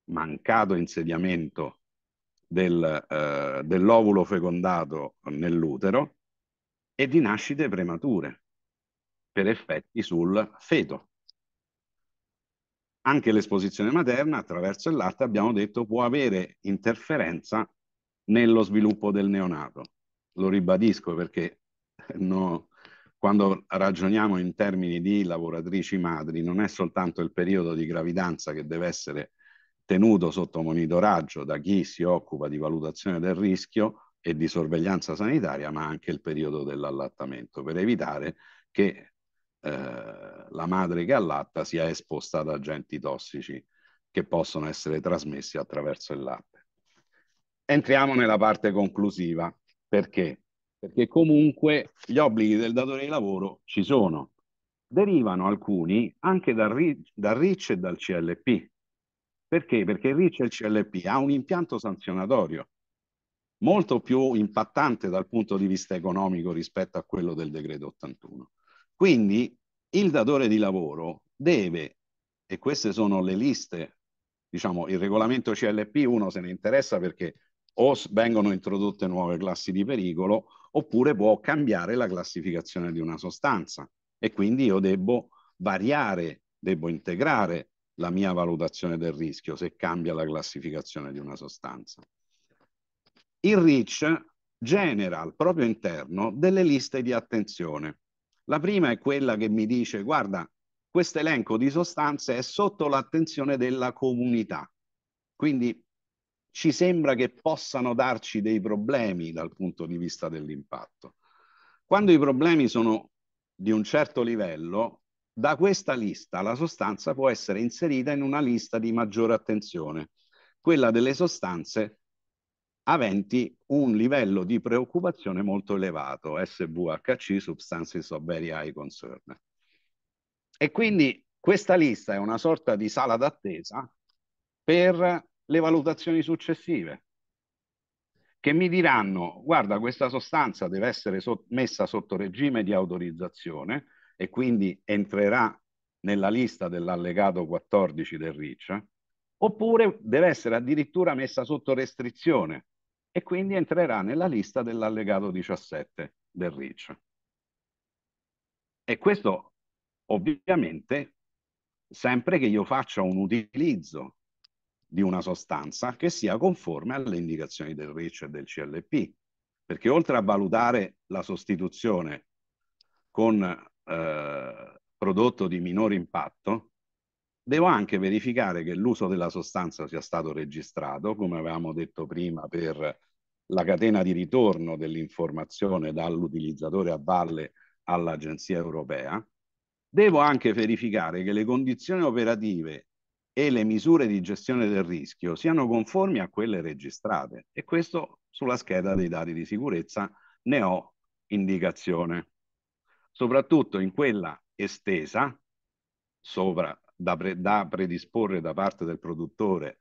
mancato insediamento del, eh, dell'ovulo fecondato nell'utero e di nascite premature per effetti sul feto anche l'esposizione materna attraverso il latte, abbiamo detto, può avere interferenza nello sviluppo del neonato. Lo ribadisco perché no, quando ragioniamo in termini di lavoratrici madri, non è soltanto il periodo di gravidanza che deve essere tenuto sotto monitoraggio da chi si occupa di valutazione del rischio e di sorveglianza sanitaria, ma anche il periodo dell'allattamento, per evitare che eh, la madre che allatta sia esposta ad agenti tossici che possono essere trasmessi attraverso il latte. Entriamo nella parte conclusiva. Perché? Perché comunque gli obblighi del datore di lavoro ci sono. Derivano alcuni anche dal, dal RIC e dal CLP. Perché? Perché il RIC e il CLP ha un impianto sanzionatorio molto più impattante dal punto di vista economico rispetto a quello del decreto 81. Quindi il datore di lavoro deve, e queste sono le liste, diciamo il regolamento CLP uno se ne interessa perché o vengono introdotte nuove classi di pericolo oppure può cambiare la classificazione di una sostanza e quindi io devo variare, devo integrare la mia valutazione del rischio se cambia la classificazione di una sostanza. Il REACH genera al proprio interno delle liste di attenzione la prima è quella che mi dice, guarda, questo elenco di sostanze è sotto l'attenzione della comunità, quindi ci sembra che possano darci dei problemi dal punto di vista dell'impatto. Quando i problemi sono di un certo livello, da questa lista la sostanza può essere inserita in una lista di maggiore attenzione, quella delle sostanze aventi un livello di preoccupazione molto elevato, SVHC, Substances of Very High Concern. E quindi questa lista è una sorta di sala d'attesa per le valutazioni successive, che mi diranno, guarda, questa sostanza deve essere so messa sotto regime di autorizzazione e quindi entrerà nella lista dell'allegato 14 del RIC, oppure deve essere addirittura messa sotto restrizione, e quindi entrerà nella lista dell'allegato 17 del RIC. E questo ovviamente sempre che io faccia un utilizzo di una sostanza che sia conforme alle indicazioni del RIC e del CLP, perché oltre a valutare la sostituzione con eh, prodotto di minore impatto, Devo anche verificare che l'uso della sostanza sia stato registrato, come avevamo detto prima, per la catena di ritorno dell'informazione dall'utilizzatore a valle all'Agenzia europea. Devo anche verificare che le condizioni operative e le misure di gestione del rischio siano conformi a quelle registrate e questo sulla scheda dei dati di sicurezza ne ho indicazione. Soprattutto in quella estesa, sopra da, pre, da predisporre da parte del produttore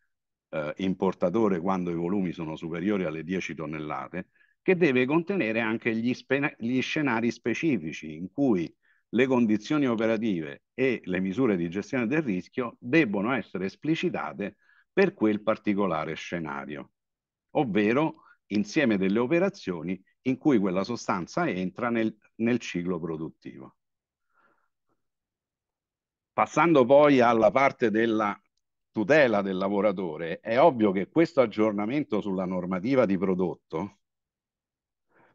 eh, importatore quando i volumi sono superiori alle 10 tonnellate, che deve contenere anche gli, spena, gli scenari specifici in cui le condizioni operative e le misure di gestione del rischio debbono essere esplicitate per quel particolare scenario, ovvero insieme delle operazioni in cui quella sostanza entra nel, nel ciclo produttivo. Passando poi alla parte della tutela del lavoratore, è ovvio che questo aggiornamento sulla normativa di prodotto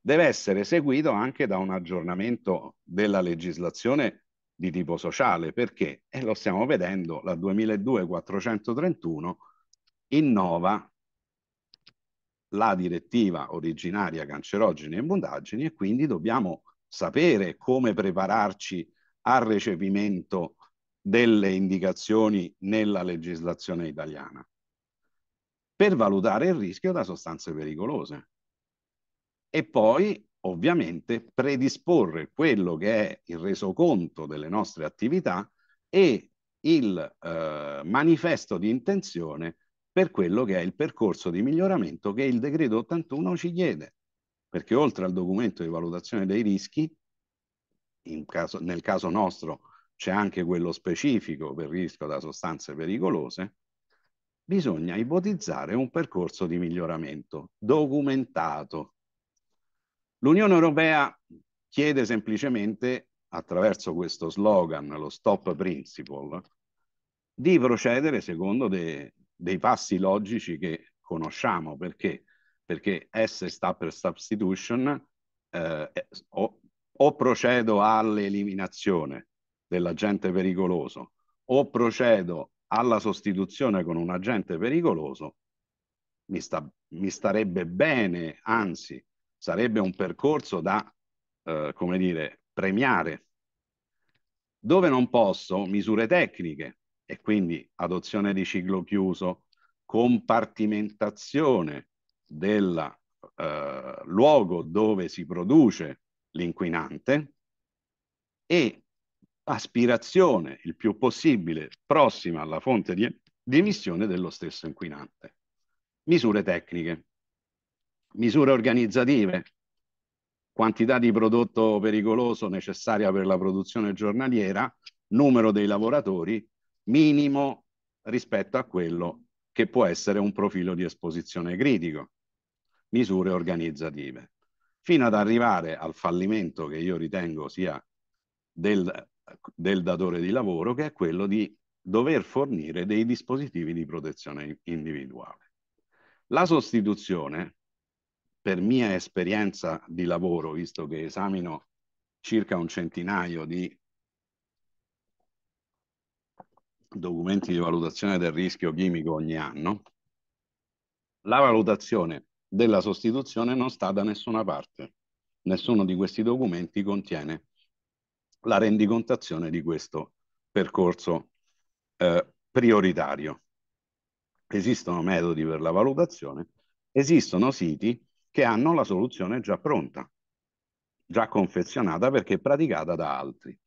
deve essere seguito anche da un aggiornamento della legislazione di tipo sociale, perché, e lo stiamo vedendo, la 2002-431 innova la direttiva originaria cancerogeni e mutageni e quindi dobbiamo sapere come prepararci al recepimento delle indicazioni nella legislazione italiana per valutare il rischio da sostanze pericolose e poi ovviamente predisporre quello che è il resoconto delle nostre attività e il eh, manifesto di intenzione per quello che è il percorso di miglioramento che il decreto 81 ci chiede, perché oltre al documento di valutazione dei rischi, caso, nel caso nostro c'è anche quello specifico per rischio da sostanze pericolose, bisogna ipotizzare un percorso di miglioramento documentato. L'Unione Europea chiede semplicemente, attraverso questo slogan, lo stop principle, di procedere secondo de, dei passi logici che conosciamo. Perché? Perché S sta per substitution, eh, o, o procedo all'eliminazione dell'agente pericoloso o procedo alla sostituzione con un agente pericoloso, mi, sta, mi starebbe bene, anzi sarebbe un percorso da, eh, come dire, premiare. Dove non posso, misure tecniche, e quindi adozione di ciclo chiuso, compartimentazione del eh, luogo dove si produce l'inquinante e aspirazione il più possibile prossima alla fonte di, di emissione dello stesso inquinante. Misure tecniche, misure organizzative, quantità di prodotto pericoloso necessaria per la produzione giornaliera, numero dei lavoratori minimo rispetto a quello che può essere un profilo di esposizione critico, misure organizzative, fino ad arrivare al fallimento che io ritengo sia del del datore di lavoro, che è quello di dover fornire dei dispositivi di protezione individuale. La sostituzione, per mia esperienza di lavoro, visto che esamino circa un centinaio di documenti di valutazione del rischio chimico ogni anno, la valutazione della sostituzione non sta da nessuna parte. Nessuno di questi documenti contiene la rendicontazione di questo percorso eh, prioritario. Esistono metodi per la valutazione, esistono siti che hanno la soluzione già pronta, già confezionata perché praticata da altri.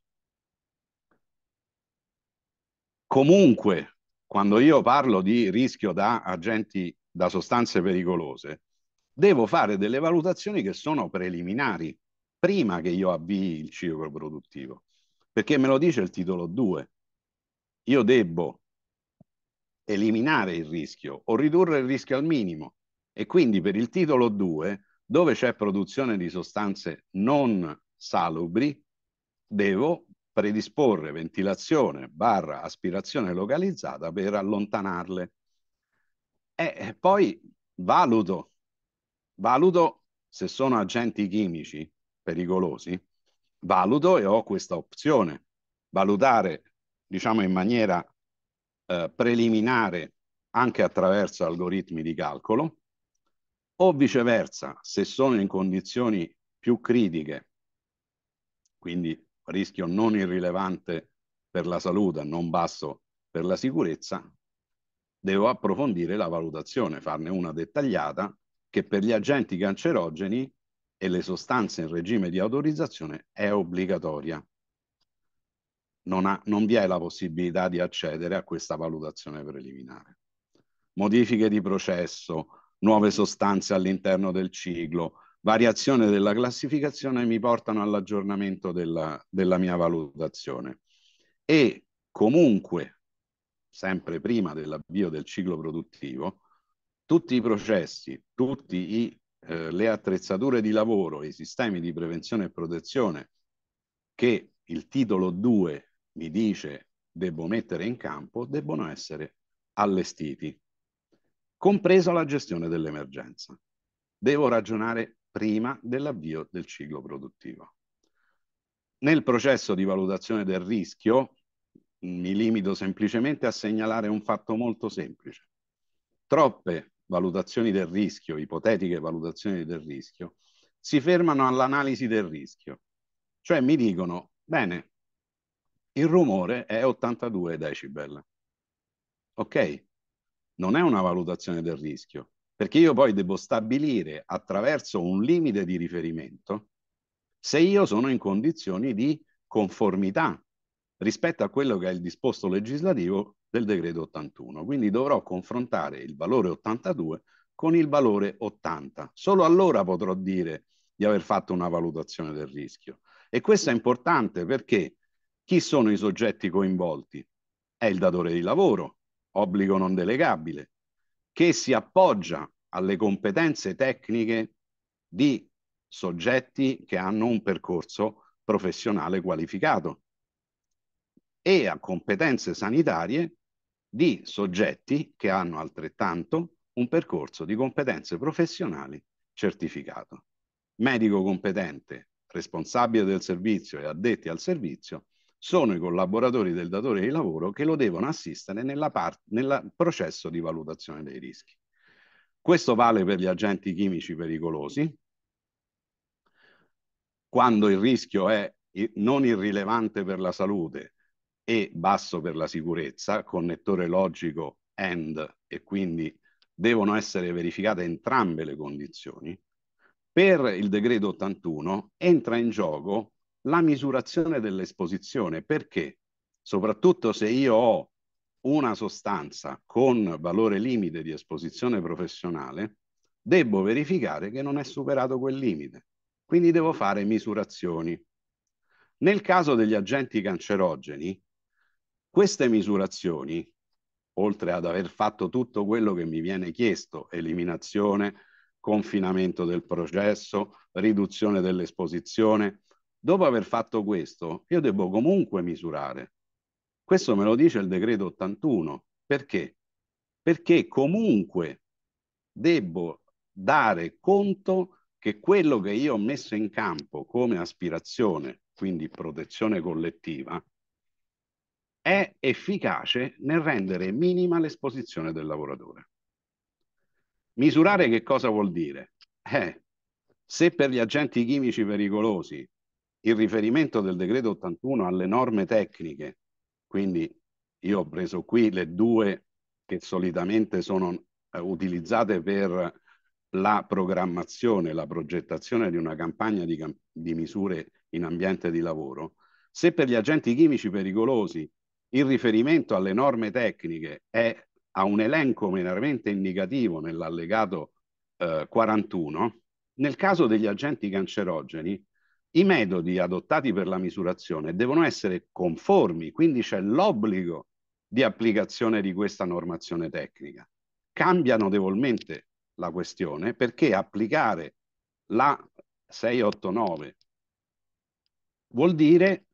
Comunque, quando io parlo di rischio da agenti, da sostanze pericolose, devo fare delle valutazioni che sono preliminari, prima che io avvii il ciclo produttivo, perché me lo dice il titolo 2. Io debbo eliminare il rischio o ridurre il rischio al minimo e quindi per il titolo 2, dove c'è produzione di sostanze non salubri, devo predisporre ventilazione barra aspirazione localizzata per allontanarle. E poi valuto, valuto se sono agenti chimici pericolosi, valuto e ho questa opzione. Valutare, diciamo, in maniera eh, preliminare anche attraverso algoritmi di calcolo, o viceversa, se sono in condizioni più critiche, quindi rischio non irrilevante per la salute, non basso per la sicurezza, devo approfondire la valutazione, farne una dettagliata che per gli agenti cancerogeni e le sostanze in regime di autorizzazione è obbligatoria. Non, ha, non vi è la possibilità di accedere a questa valutazione preliminare. Modifiche di processo, nuove sostanze all'interno del ciclo, variazione della classificazione mi portano all'aggiornamento della, della mia valutazione. E comunque, sempre prima dell'avvio del ciclo produttivo, tutti i processi, tutti i eh, le attrezzature di lavoro, i sistemi di prevenzione e protezione che il titolo 2 mi dice devo mettere in campo, debbono essere allestiti, compresa la gestione dell'emergenza. Devo ragionare prima dell'avvio del ciclo produttivo. Nel processo di valutazione del rischio mi limito semplicemente a segnalare un fatto molto semplice. Troppe valutazioni del rischio, ipotetiche valutazioni del rischio, si fermano all'analisi del rischio. Cioè mi dicono, bene, il rumore è 82 decibel. Ok? Non è una valutazione del rischio, perché io poi devo stabilire attraverso un limite di riferimento se io sono in condizioni di conformità rispetto a quello che è il disposto legislativo del decreto 81. Quindi dovrò confrontare il valore 82 con il valore 80. Solo allora potrò dire di aver fatto una valutazione del rischio. E questo è importante perché chi sono i soggetti coinvolti? È il datore di lavoro, obbligo non delegabile, che si appoggia alle competenze tecniche di soggetti che hanno un percorso professionale qualificato e a competenze sanitarie di soggetti che hanno altrettanto un percorso di competenze professionali certificato. Medico competente, responsabile del servizio e addetti al servizio sono i collaboratori del datore di lavoro che lo devono assistere nel processo di valutazione dei rischi. Questo vale per gli agenti chimici pericolosi, quando il rischio è non irrilevante per la salute e basso per la sicurezza, connettore logico AND e quindi devono essere verificate entrambe le condizioni, per il decreto 81 entra in gioco la misurazione dell'esposizione perché soprattutto se io ho una sostanza con valore limite di esposizione professionale, devo verificare che non è superato quel limite. Quindi devo fare misurazioni. Nel caso degli agenti cancerogeni, queste misurazioni, oltre ad aver fatto tutto quello che mi viene chiesto, eliminazione, confinamento del processo, riduzione dell'esposizione, dopo aver fatto questo, io devo comunque misurare. Questo me lo dice il decreto 81. Perché? Perché comunque devo dare conto che quello che io ho messo in campo come aspirazione, quindi protezione collettiva, è efficace nel rendere minima l'esposizione del lavoratore. Misurare che cosa vuol dire? Eh, se per gli agenti chimici pericolosi il riferimento del decreto 81 alle norme tecniche, quindi io ho preso qui le due che solitamente sono eh, utilizzate per la programmazione, la progettazione di una campagna di, di misure in ambiente di lavoro, se per gli agenti chimici pericolosi il riferimento alle norme tecniche è a un elenco meramente indicativo nell'allegato eh, 41, nel caso degli agenti cancerogeni i metodi adottati per la misurazione devono essere conformi, quindi c'è l'obbligo di applicazione di questa normazione tecnica. Cambia notevolmente la questione perché applicare la 689 vuol dire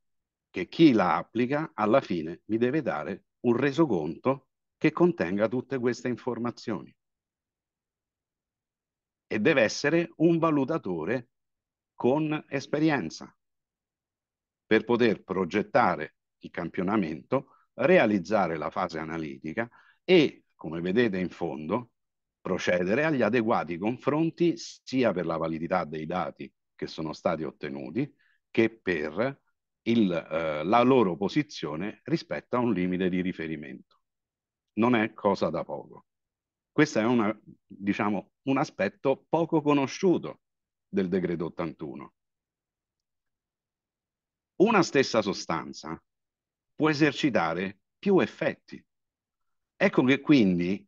che chi la applica alla fine mi deve dare un resoconto che contenga tutte queste informazioni. E deve essere un valutatore con esperienza per poter progettare il campionamento, realizzare la fase analitica e, come vedete in fondo, procedere agli adeguati confronti sia per la validità dei dati che sono stati ottenuti che per il, eh, la loro posizione rispetto a un limite di riferimento. Non è cosa da poco. Questo è una, diciamo, un aspetto poco conosciuto del decreto 81. Una stessa sostanza può esercitare più effetti. Ecco che quindi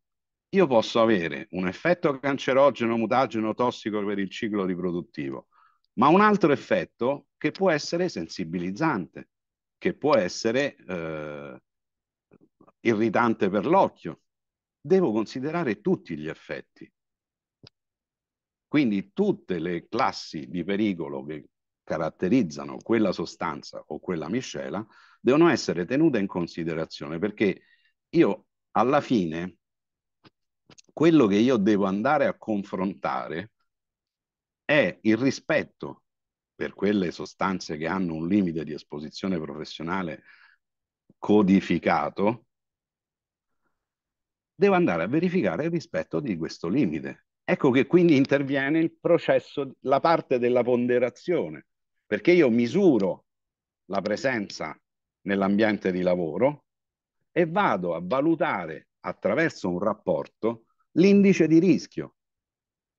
io posso avere un effetto cancerogeno, mutageno, tossico per il ciclo riproduttivo, ma un altro effetto che può essere sensibilizzante, che può essere eh, irritante per l'occhio. Devo considerare tutti gli effetti. Quindi tutte le classi di pericolo che caratterizzano quella sostanza o quella miscela devono essere tenute in considerazione perché io alla fine quello che io devo andare a confrontare è il rispetto per quelle sostanze che hanno un limite di esposizione professionale codificato, devo andare a verificare il rispetto di questo limite. Ecco che quindi interviene il processo, la parte della ponderazione, perché io misuro la presenza nell'ambiente di lavoro e vado a valutare attraverso un rapporto l'indice di rischio.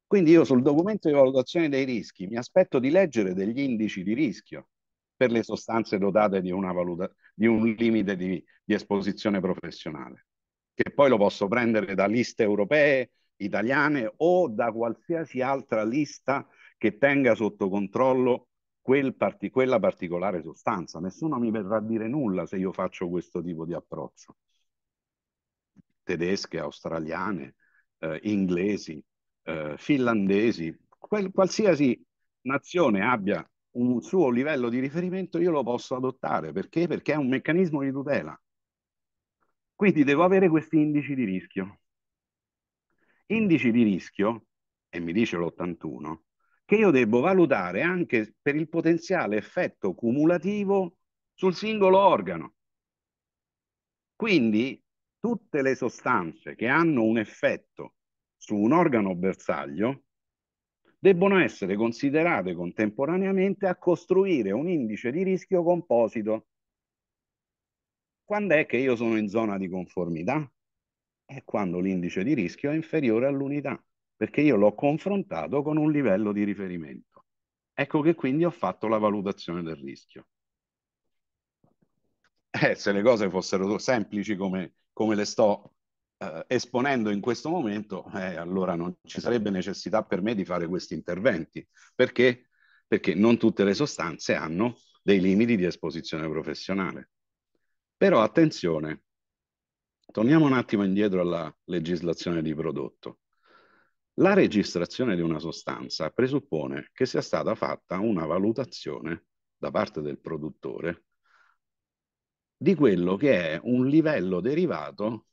Quindi io sul documento di valutazione dei rischi mi aspetto di leggere degli indici di rischio per le sostanze dotate di, valuta, di un limite di, di esposizione professionale, che poi lo posso prendere da liste europee, italiane o da qualsiasi altra lista che tenga sotto controllo quel parti, quella particolare sostanza. Nessuno mi verrà a dire nulla se io faccio questo tipo di approccio. Tedesche, australiane, eh, inglesi, eh, finlandesi, quel, qualsiasi nazione abbia un suo livello di riferimento, io lo posso adottare. Perché? Perché è un meccanismo di tutela. Quindi devo avere questi indici di rischio. Indici di rischio, e mi dice l'81, che io devo valutare anche per il potenziale effetto cumulativo sul singolo organo. Quindi tutte le sostanze che hanno un effetto su un organo bersaglio debbono essere considerate contemporaneamente a costruire un indice di rischio composito. Quando è che io sono in zona di conformità? È quando l'indice di rischio è inferiore all'unità, perché io l'ho confrontato con un livello di riferimento. Ecco che quindi ho fatto la valutazione del rischio. Eh, se le cose fossero semplici come, come le sto eh, esponendo in questo momento, eh, allora non ci sarebbe necessità per me di fare questi interventi. Perché? Perché non tutte le sostanze hanno dei limiti di esposizione professionale. Però attenzione, torniamo un attimo indietro alla legislazione di prodotto. La registrazione di una sostanza presuppone che sia stata fatta una valutazione da parte del produttore di quello che è un livello derivato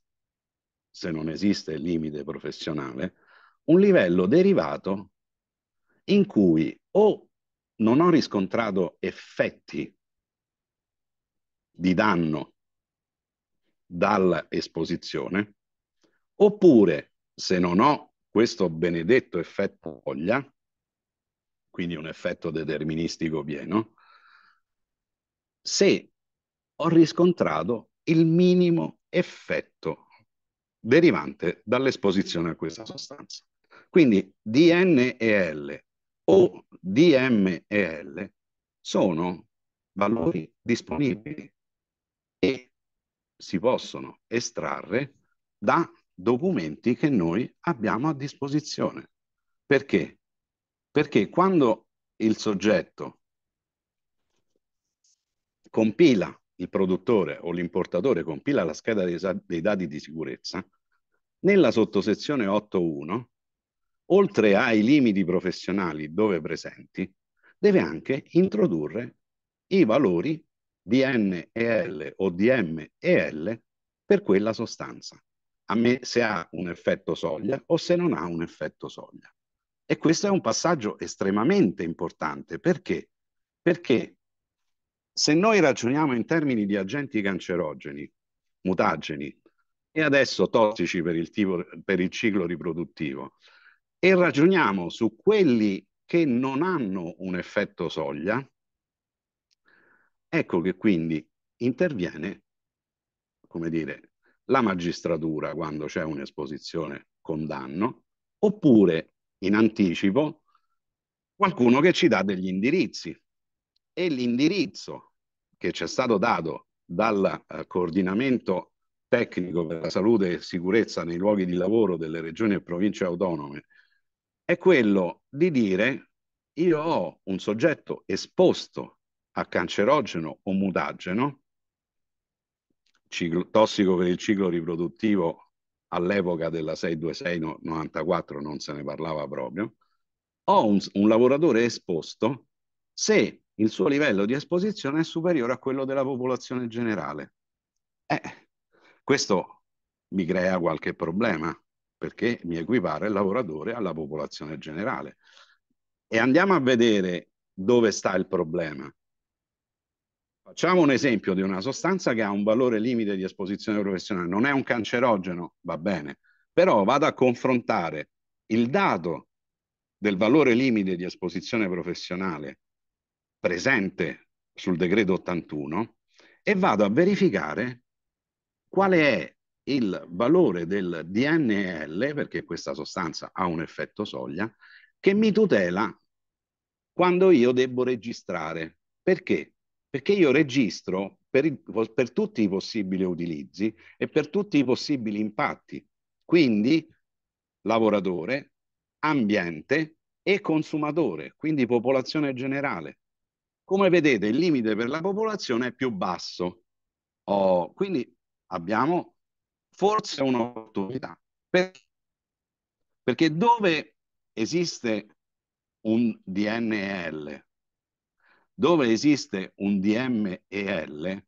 se non esiste il limite professionale, un livello derivato in cui o non ho riscontrato effetti di danno dall'esposizione, oppure se non ho questo benedetto effetto voglia, quindi un effetto deterministico pieno, se ho riscontrato il minimo effetto derivante dall'esposizione a questa sostanza. Quindi DN e L o DM e L sono valori disponibili e si possono estrarre da documenti che noi abbiamo a disposizione. Perché? Perché quando il soggetto compila, il produttore o l'importatore compila la scheda dei, dei dati di sicurezza, nella sottosezione 8.1, oltre ai limiti professionali dove presenti, deve anche introdurre i valori di N e L o di M e L per quella sostanza, a me se ha un effetto soglia o se non ha un effetto soglia. E questo è un passaggio estremamente importante perché? Perché se noi ragioniamo in termini di agenti cancerogeni, mutageni e adesso tossici per il, tipo, per il ciclo riproduttivo e ragioniamo su quelli che non hanno un effetto soglia, ecco che quindi interviene, come dire, la magistratura quando c'è un'esposizione con danno, oppure in anticipo qualcuno che ci dà degli indirizzi. E l'indirizzo che ci è stato dato dal eh, coordinamento tecnico per la salute e sicurezza nei luoghi di lavoro delle regioni e province autonome è quello di dire io ho un soggetto esposto a cancerogeno o mutageno, ciclo, tossico per il ciclo riproduttivo all'epoca della 626-94 non se ne parlava proprio, ho un, un lavoratore esposto se il suo livello di esposizione è superiore a quello della popolazione generale. Eh, questo mi crea qualche problema perché mi equipare il lavoratore alla popolazione generale. E andiamo a vedere dove sta il problema. Facciamo un esempio di una sostanza che ha un valore limite di esposizione professionale, non è un cancerogeno, va bene, però vado a confrontare il dato del valore limite di esposizione professionale presente sul decreto 81 e vado a verificare Qual è il valore del DNL, perché questa sostanza ha un effetto soglia, che mi tutela quando io devo registrare. Perché? Perché io registro per, il, per tutti i possibili utilizzi e per tutti i possibili impatti. Quindi lavoratore, ambiente e consumatore, quindi popolazione generale. Come vedete il limite per la popolazione è più basso. Oh, quindi abbiamo forse un'opportunità. Perché? Perché dove esiste un DNL, dove esiste un DMEL,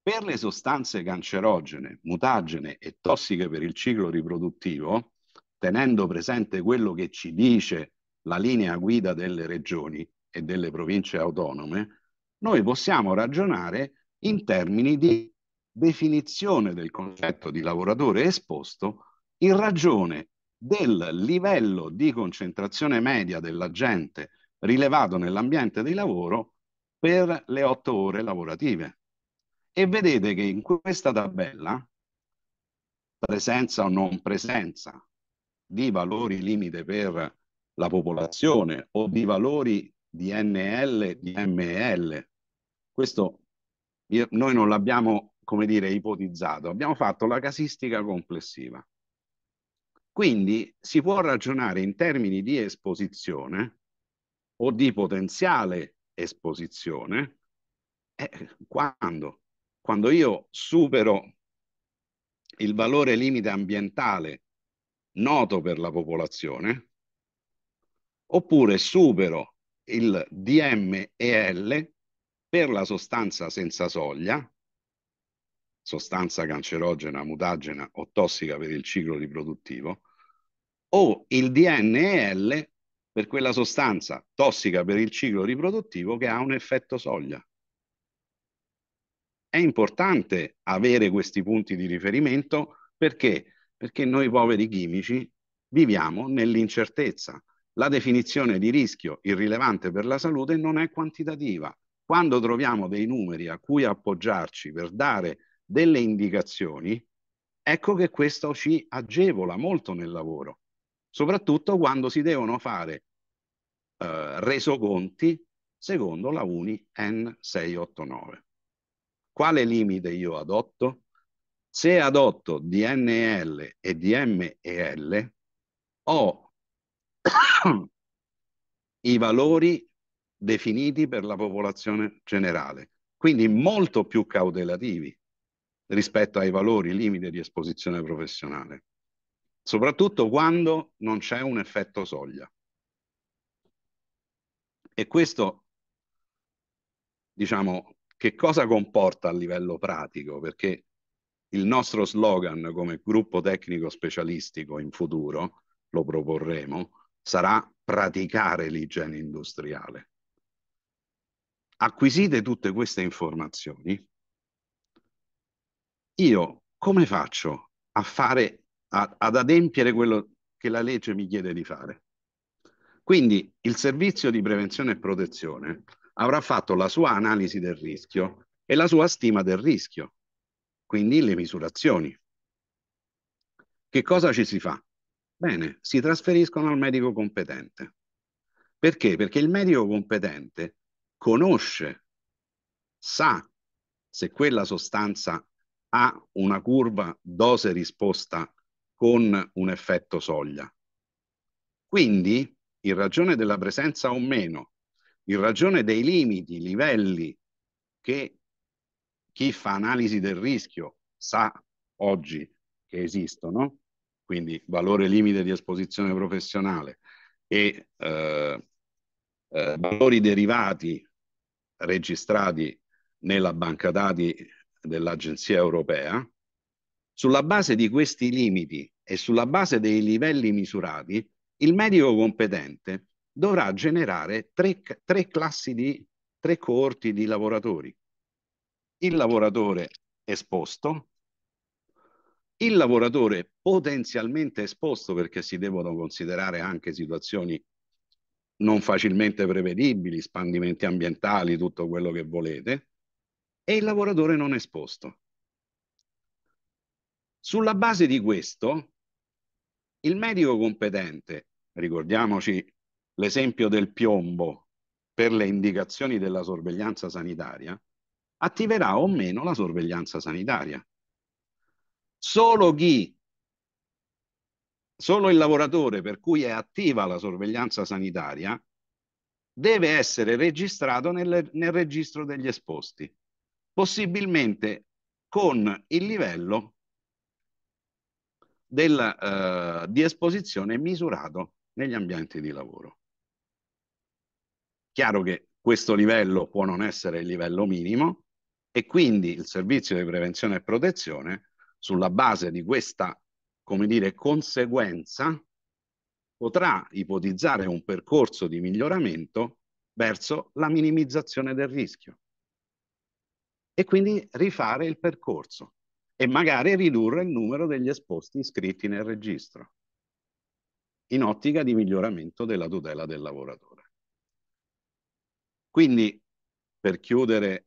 per le sostanze cancerogene, mutagene e tossiche per il ciclo riproduttivo, tenendo presente quello che ci dice la linea guida delle regioni e delle province autonome, noi possiamo ragionare in termini di definizione del concetto di lavoratore esposto in ragione del livello di concentrazione media dell'agente rilevato nell'ambiente di lavoro per le otto ore lavorative. E vedete che in questa tabella, presenza o non presenza di valori limite per la popolazione o di valori di NL, di ML, questo io, noi non l'abbiamo come dire, ipotizzato, abbiamo fatto la casistica complessiva. Quindi si può ragionare in termini di esposizione o di potenziale esposizione eh, quando? Quando io supero il valore limite ambientale noto per la popolazione oppure supero il DMEL per la sostanza senza soglia sostanza cancerogena, mutagena o tossica per il ciclo riproduttivo, o il DNL per quella sostanza tossica per il ciclo riproduttivo che ha un effetto soglia. È importante avere questi punti di riferimento perché? Perché noi poveri chimici viviamo nell'incertezza. La definizione di rischio irrilevante per la salute non è quantitativa. Quando troviamo dei numeri a cui appoggiarci per dare delle indicazioni, ecco che questo ci agevola molto nel lavoro, soprattutto quando si devono fare eh, resoconti secondo la UNI N689. Quale limite io adotto? Se adotto DNL e DMEL, ho i valori definiti per la popolazione generale, quindi molto più cautelativi rispetto ai valori limite di esposizione professionale, soprattutto quando non c'è un effetto soglia. E questo, diciamo, che cosa comporta a livello pratico? Perché il nostro slogan come gruppo tecnico specialistico in futuro, lo proporremo, sarà praticare l'igiene industriale. Acquisite tutte queste informazioni, io come faccio a fare, a, ad adempiere quello che la legge mi chiede di fare? Quindi il servizio di prevenzione e protezione avrà fatto la sua analisi del rischio e la sua stima del rischio, quindi le misurazioni. Che cosa ci si fa? Bene, si trasferiscono al medico competente. Perché? Perché il medico competente conosce, sa se quella sostanza ha una curva dose-risposta con un effetto soglia. Quindi, in ragione della presenza o meno, in ragione dei limiti, livelli che chi fa analisi del rischio sa oggi che esistono, quindi valore limite di esposizione professionale e eh, eh, valori derivati registrati nella banca dati dell'Agenzia europea, sulla base di questi limiti e sulla base dei livelli misurati, il medico competente dovrà generare tre, tre classi di tre coorti di lavoratori. Il lavoratore esposto, il lavoratore potenzialmente esposto perché si devono considerare anche situazioni non facilmente prevedibili, spandimenti ambientali, tutto quello che volete, e il lavoratore non esposto. Sulla base di questo, il medico competente, ricordiamoci l'esempio del piombo per le indicazioni della sorveglianza sanitaria, attiverà o meno la sorveglianza sanitaria. Solo chi, solo il lavoratore per cui è attiva la sorveglianza sanitaria, deve essere registrato nel, nel registro degli esposti possibilmente con il livello della, eh, di esposizione misurato negli ambienti di lavoro. Chiaro che questo livello può non essere il livello minimo e quindi il servizio di prevenzione e protezione sulla base di questa, come dire, conseguenza potrà ipotizzare un percorso di miglioramento verso la minimizzazione del rischio e quindi rifare il percorso e magari ridurre il numero degli esposti iscritti nel registro in ottica di miglioramento della tutela del lavoratore. Quindi, per chiudere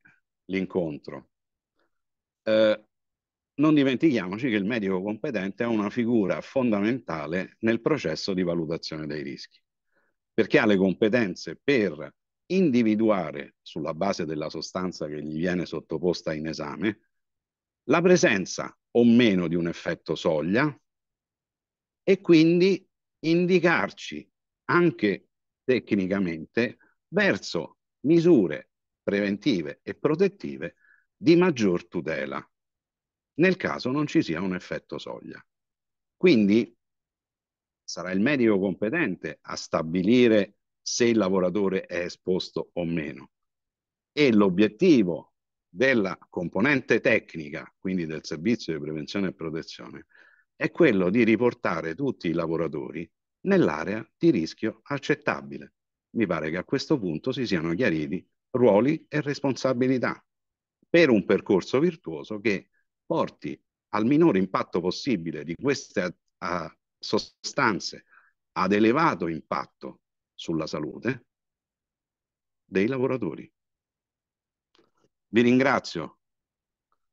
l'incontro, eh, non dimentichiamoci che il medico competente è una figura fondamentale nel processo di valutazione dei rischi, perché ha le competenze per individuare, sulla base della sostanza che gli viene sottoposta in esame, la presenza o meno di un effetto soglia e quindi indicarci anche tecnicamente verso misure preventive e protettive di maggior tutela, nel caso non ci sia un effetto soglia. Quindi sarà il medico competente a stabilire se il lavoratore è esposto o meno. E l'obiettivo della componente tecnica, quindi del servizio di prevenzione e protezione, è quello di riportare tutti i lavoratori nell'area di rischio accettabile. Mi pare che a questo punto si siano chiariti ruoli e responsabilità per un percorso virtuoso che porti al minore impatto possibile di queste ah, sostanze ad elevato impatto sulla salute dei lavoratori. Vi ringrazio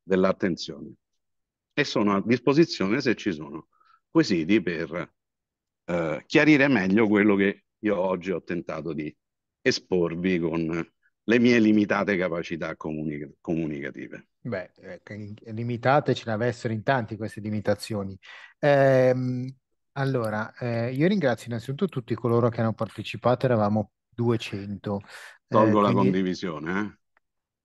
dell'attenzione e sono a disposizione se ci sono quesiti per eh, chiarire meglio quello che io oggi ho tentato di esporvi con le mie limitate capacità comunica comunicative. Beh, eh, limitate ce ne avessero in tanti queste limitazioni. Eh, allora, eh, io ringrazio innanzitutto tutti coloro che hanno partecipato, eravamo 200. Eh, Tolgo eh, la quindi... condivisione. Eh?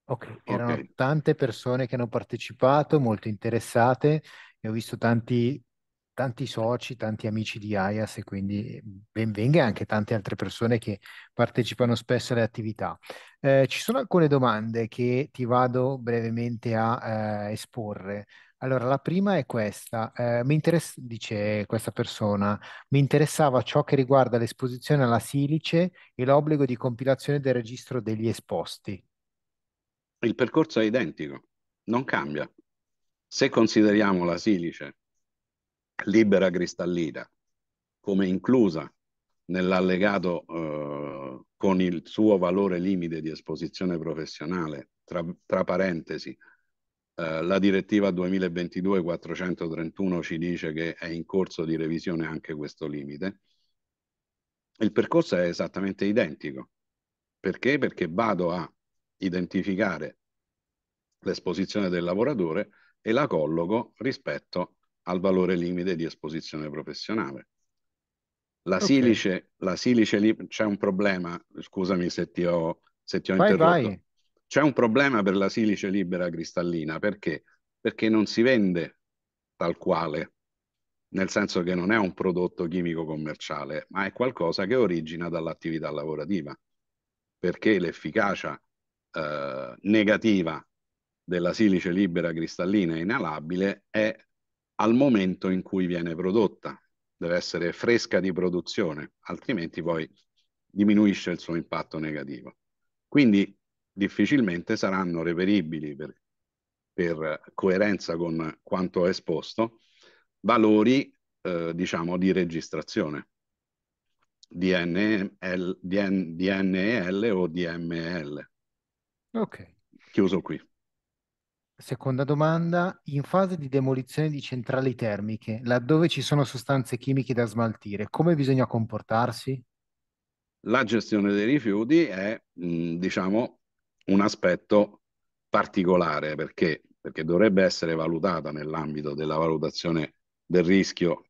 Ok, erano tante persone che hanno partecipato, molto interessate, e ho visto tanti, tanti soci, tanti amici di IAS e quindi benvenga anche tante altre persone che partecipano spesso alle attività. Eh, ci sono alcune domande che ti vado brevemente a eh, esporre. Allora, la prima è questa, eh, mi interess- dice questa persona, mi interessava ciò che riguarda l'esposizione alla silice e l'obbligo di compilazione del registro degli esposti. Il percorso è identico, non cambia. Se consideriamo la silice libera cristallina come inclusa nell'allegato eh, con il suo valore limite di esposizione professionale, tra, tra parentesi, eh, la direttiva 2022-431 ci dice che è in corso di revisione anche questo limite. Il percorso è esattamente identico. Perché? Perché vado a identificare l'esposizione del lavoratore e la colloco rispetto al valore limite di esposizione professionale. La okay. silice, la silice c'è un problema, scusami se ti ho, se ti ho vai, interrotto. Vai. C'è un problema per la silice libera cristallina, perché? Perché non si vende tal quale, nel senso che non è un prodotto chimico commerciale, ma è qualcosa che origina dall'attività lavorativa, perché l'efficacia eh, negativa della silice libera cristallina inalabile è al momento in cui viene prodotta, deve essere fresca di produzione, altrimenti poi diminuisce il suo impatto negativo. Quindi difficilmente saranno reperibili per, per coerenza con quanto ho esposto valori eh, diciamo di registrazione DNL, DN, DNL o DML. Ok. Chiuso qui. Seconda domanda, in fase di demolizione di centrali termiche, laddove ci sono sostanze chimiche da smaltire, come bisogna comportarsi? La gestione dei rifiuti è, mh, diciamo, un aspetto particolare perché, perché dovrebbe essere valutata nell'ambito della valutazione del rischio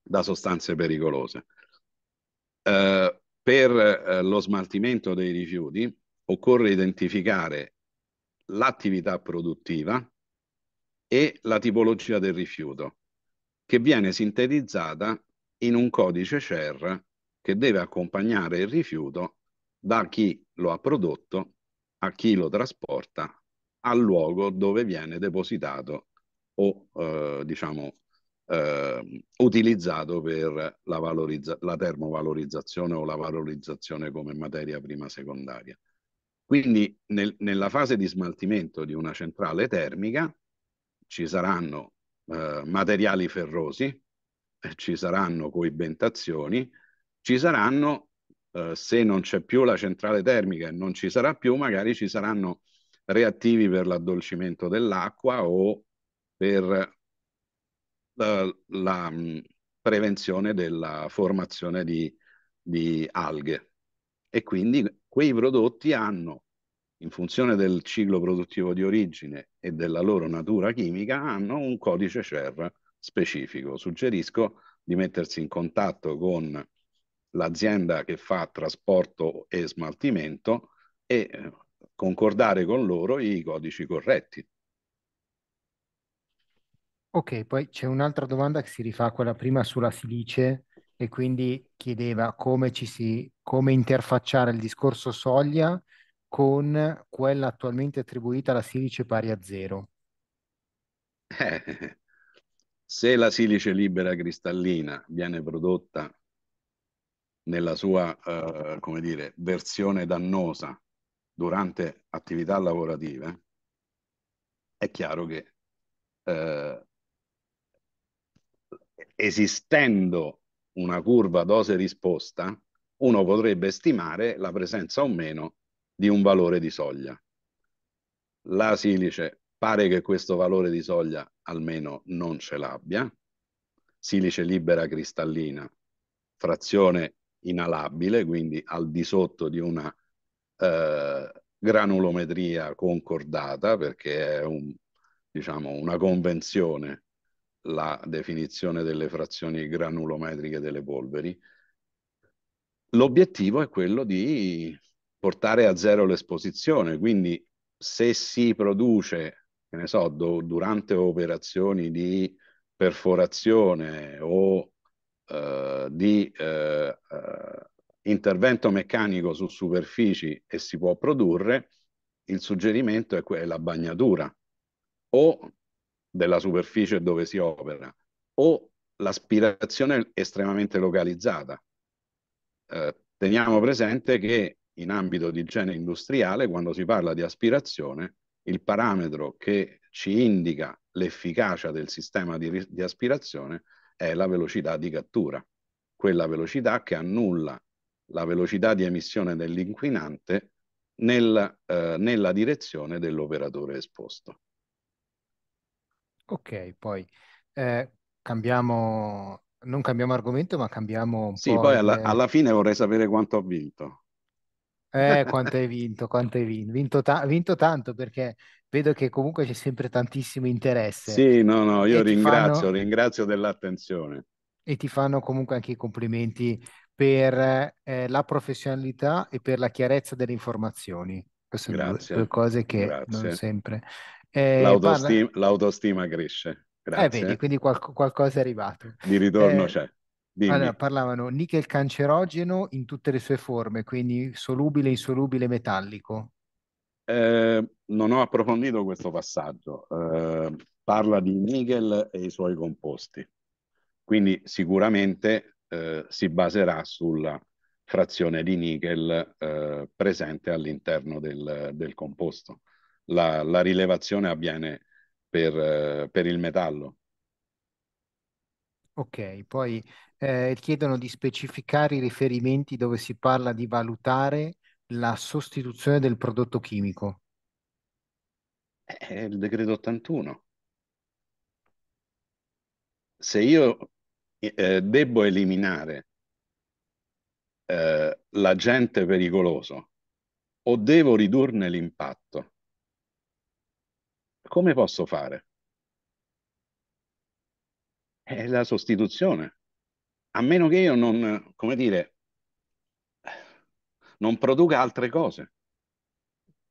da sostanze pericolose. Eh, per eh, lo smaltimento dei rifiuti occorre identificare l'attività produttiva e la tipologia del rifiuto, che viene sintetizzata in un codice CER che deve accompagnare il rifiuto da chi lo ha prodotto a chi lo trasporta al luogo dove viene depositato o eh, diciamo eh, utilizzato per la, la, termovalorizzazione o la valorizzazione come materia prima secondaria. Quindi nel, nella fase di smaltimento di una centrale termica ci saranno eh, materiali ferrosi, eh, ci saranno coibentazioni, ci saranno eh, se non c'è più la centrale termica e non ci sarà più, magari ci saranno reattivi per l'addolcimento dell'acqua o per eh, la, la mm, mh, prevenzione della formazione di, di alghe. E quindi quei prodotti hanno, in funzione del ciclo produttivo di origine e della loro natura chimica, hanno un codice CER specifico. Suggerisco di mettersi in contatto con l'azienda che fa trasporto e smaltimento e eh, concordare con loro i codici corretti. Ok, poi c'è un'altra domanda che si rifà a quella prima sulla silice e quindi chiedeva come, ci si, come interfacciare il discorso soglia con quella attualmente attribuita alla silice pari a zero. Eh, se la silice libera cristallina viene prodotta nella sua, eh, come dire, versione dannosa durante attività lavorative, è chiaro che eh, esistendo una curva dose-risposta, uno potrebbe stimare la presenza o meno di un valore di soglia. La silice pare che questo valore di soglia almeno non ce l'abbia, silice libera cristallina, frazione inalabile, quindi al di sotto di una eh, granulometria concordata, perché è un, diciamo, una convenzione la definizione delle frazioni granulometriche delle polveri. L'obiettivo è quello di portare a zero l'esposizione, quindi se si produce, che ne so, do, durante operazioni di perforazione o eh, di eh, eh, intervento meccanico su superfici e si può produrre, il suggerimento è, quella la bagnatura o della superficie dove si opera o l'aspirazione estremamente localizzata. Eh, teniamo presente che in ambito di igiene industriale, quando si parla di aspirazione, il parametro che ci indica l'efficacia del sistema di, di aspirazione è la velocità di cattura, quella velocità che annulla la velocità di emissione dell'inquinante nel, eh, nella direzione dell'operatore esposto. Ok, poi eh, cambiamo, non cambiamo argomento, ma cambiamo un sì, po'. poi alla, eh... alla, fine vorrei sapere quanto ho vinto. Eh, quanto hai vinto, quanto hai vinto. Vinto, ta- vinto tanto perché vedo che comunque c'è sempre tantissimo interesse. Sì, no, no, io ringrazio, fanno... ringrazio dell'attenzione. E ti fanno comunque anche i complimenti per eh, la professionalità e per la chiarezza delle informazioni. Queste Grazie. Due, cose che Grazie. non sempre... Eh, l'autostima, parla... l'autostima, cresce. Eh, grazie. Eh, vedi, quindi qual- qualcosa è arrivato. Di ritorno eh, c'è. Dimmi. Allora, parlavano nickel cancerogeno in tutte le sue forme, quindi solubile, insolubile, metallico. Ehm, non ho approfondito questo passaggio. Eh, parla di nickel e i suoi composti, quindi sicuramente eh, si baserà sulla frazione di nickel eh, presente all'interno del, del composto. La, la, rilevazione avviene per, eh, per il metallo. Ok, poi eh, chiedono di specificare i riferimenti dove si parla di valutare la sostituzione del prodotto chimico. È eh, il decreto 81. Se io eh, debbo eliminare eh, l'agente pericoloso o devo ridurne l'impatto, come posso fare? È la sostituzione. A meno che io non, come dire, non produca altre cose.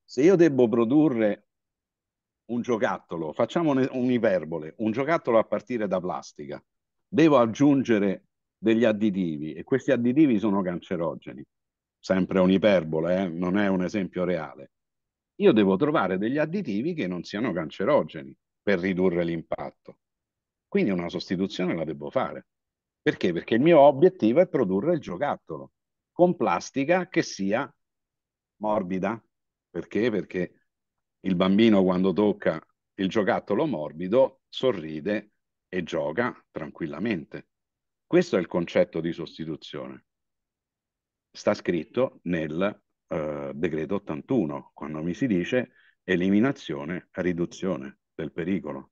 Se io devo produrre un giocattolo, facciamo un'iperbole, un giocattolo a partire da plastica, devo aggiungere degli additivi e questi additivi sono cancerogeni, sempre un'iperbole, eh? non è un esempio reale. Io devo trovare degli additivi che non siano cancerogeni per ridurre l'impatto. Quindi una sostituzione la devo fare. Perché? Perché il mio obiettivo è produrre il giocattolo con plastica che sia morbida. Perché? Perché il bambino quando tocca il giocattolo morbido sorride e gioca tranquillamente. Questo è il concetto di sostituzione. Sta scritto nel eh, decreto 81, quando mi si dice eliminazione, riduzione del pericolo.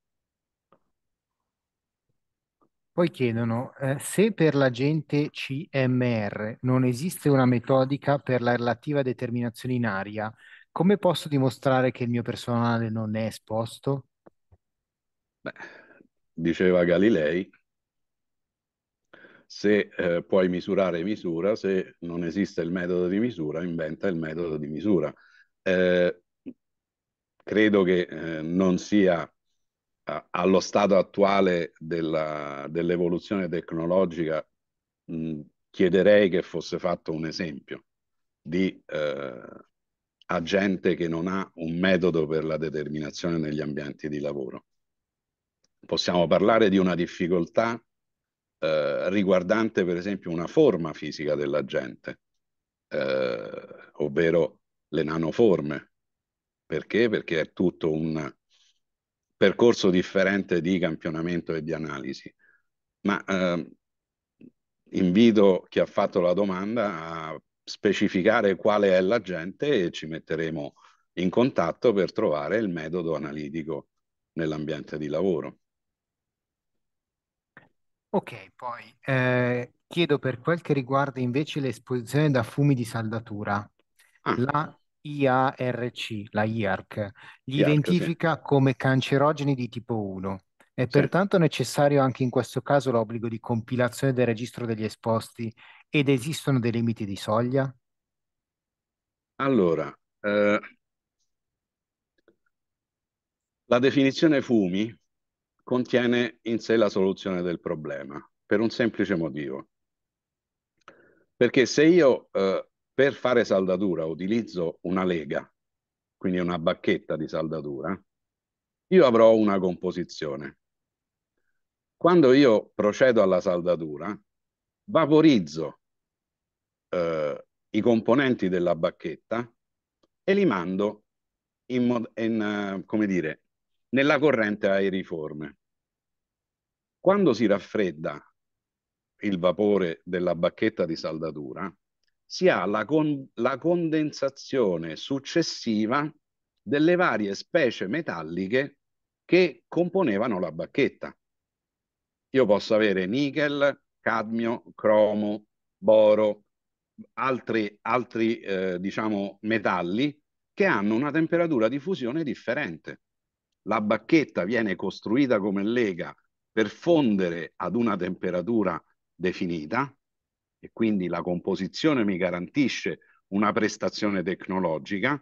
Poi chiedono eh, se per l'agente CMR non esiste una metodica per la relativa determinazione in aria, come posso dimostrare che il mio personale non è esposto? Beh, diceva Galilei, se eh, puoi misurare misura, se non esiste il metodo di misura, inventa il metodo di misura. Eh, credo che eh, non sia allo stato attuale dell'evoluzione tecnologica, mh, chiederei che fosse fatto un esempio di eh, agente che non ha un metodo per la determinazione negli ambienti di lavoro. Possiamo parlare di una difficoltà eh, riguardante per esempio una forma fisica dell'agente, eh, ovvero le nanoforme. Perché? Perché è tutto un percorso differente di campionamento e di analisi. Ma eh, invito chi ha fatto la domanda a specificare quale è l'agente e ci metteremo in contatto per trovare il metodo analitico nell'ambiente di lavoro. Ok, poi eh, chiedo per quel che riguarda invece l'esposizione da fumi di saldatura. Ah. La IARC, la IARC, li IARC, identifica sì. come cancerogeni di tipo 1. È sì. pertanto necessario anche in questo caso l'obbligo di compilazione del registro degli esposti ed esistono dei limiti di soglia? Allora, eh, la definizione fumi contiene in sé la soluzione del problema per un semplice motivo. Perché se io eh, per fare saldatura utilizzo una lega, quindi una bacchetta di saldatura, io avrò una composizione. Quando io procedo alla saldatura, vaporizzo eh, i componenti della bacchetta e li mando in, in, eh, come dire, nella corrente aeriforme. Quando si raffredda il vapore della bacchetta di saldatura, si ha la, con la condensazione successiva delle varie specie metalliche che componevano la bacchetta. Io posso avere nickel, cadmio, cromo, boro, altri, altri eh, diciamo, metalli che hanno una temperatura di fusione differente. La bacchetta viene costruita come lega per fondere ad una temperatura definita e quindi la composizione mi garantisce una prestazione tecnologica,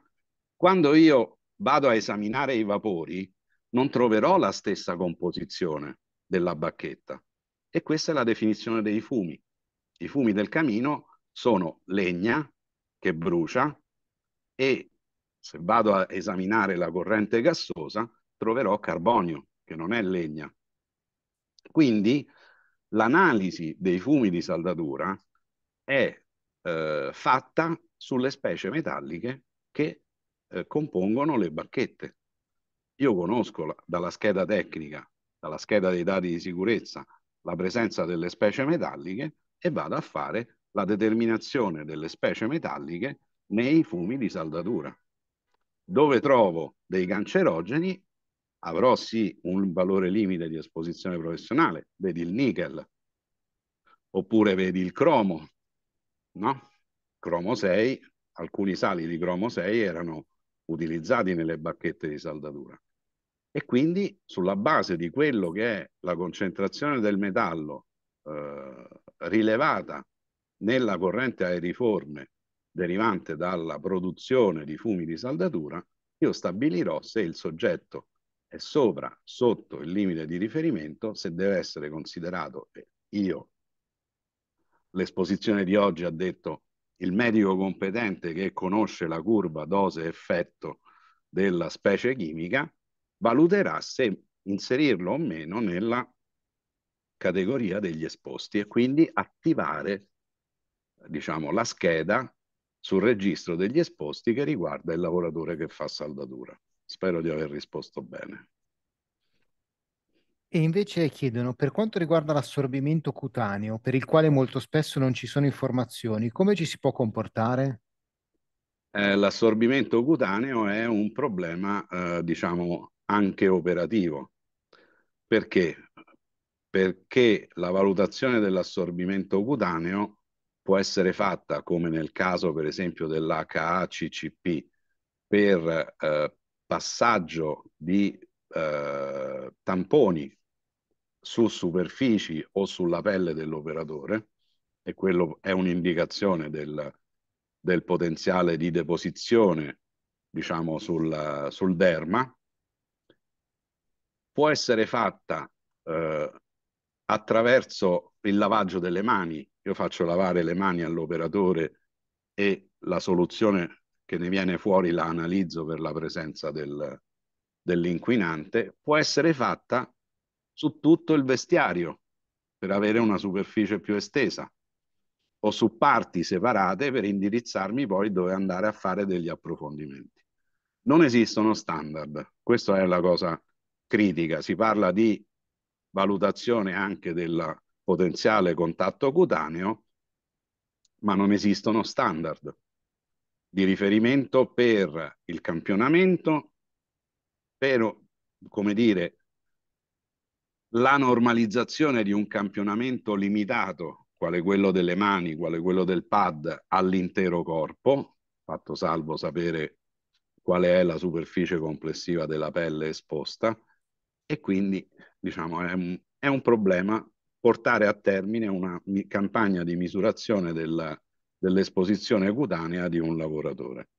quando io vado a esaminare i vapori non troverò la stessa composizione della bacchetta. E questa è la definizione dei fumi. I fumi del camino sono legna che brucia e se vado a esaminare la corrente gassosa troverò carbonio che non è legna. Quindi l'analisi dei fumi di saldatura è eh, fatta sulle specie metalliche che eh, compongono le bacchette. Io conosco la, dalla scheda tecnica, dalla scheda dei dati di sicurezza, la presenza delle specie metalliche e vado a fare la determinazione delle specie metalliche nei fumi di saldatura. Dove trovo dei cancerogeni avrò sì un valore limite di esposizione professionale, vedi il nickel, oppure vedi il cromo, no? cromo 6, alcuni sali di cromo 6 erano utilizzati nelle bacchette di saldatura. E quindi sulla base di quello che è la concentrazione del metallo eh, rilevata nella corrente aeriforme derivante dalla produzione di fumi di saldatura, io stabilirò se il soggetto è sopra, sotto il limite di riferimento, se deve essere considerato, io l'esposizione di oggi ha detto il medico competente che conosce la curva dose-effetto della specie chimica valuterà se inserirlo o meno nella categoria degli esposti e quindi attivare diciamo, la scheda sul registro degli esposti che riguarda il lavoratore che fa saldatura. Spero di aver risposto bene. E invece chiedono, per quanto riguarda l'assorbimento cutaneo, per il quale molto spesso non ci sono informazioni, come ci si può comportare? Eh, l'assorbimento cutaneo è un problema, eh, diciamo, anche operativo. Perché? Perché la valutazione dell'assorbimento cutaneo può essere fatta, come nel caso per esempio dell'HACCP, per eh, passaggio di eh, tamponi su superfici o sulla pelle dell'operatore, e quello è un'indicazione del, del, potenziale di deposizione, diciamo, sul, sul derma, può essere fatta eh, attraverso il lavaggio delle mani. Io faccio lavare le mani all'operatore e la soluzione che ne viene fuori la analizzo per la presenza del, dell'inquinante, può essere fatta su tutto il vestiario per avere una superficie più estesa o su parti separate per indirizzarmi poi dove andare a fare degli approfondimenti. Non esistono standard, questa è la cosa critica, si parla di valutazione anche del potenziale contatto cutaneo, ma non esistono standard di riferimento per il campionamento, per, come dire, la normalizzazione di un campionamento limitato, quale quello delle mani, quale quello del pad, all'intero corpo, fatto salvo sapere qual è la superficie complessiva della pelle esposta, e quindi diciamo, è, un, è un problema portare a termine una mi- campagna di misurazione della, dell'esposizione cutanea di un lavoratore.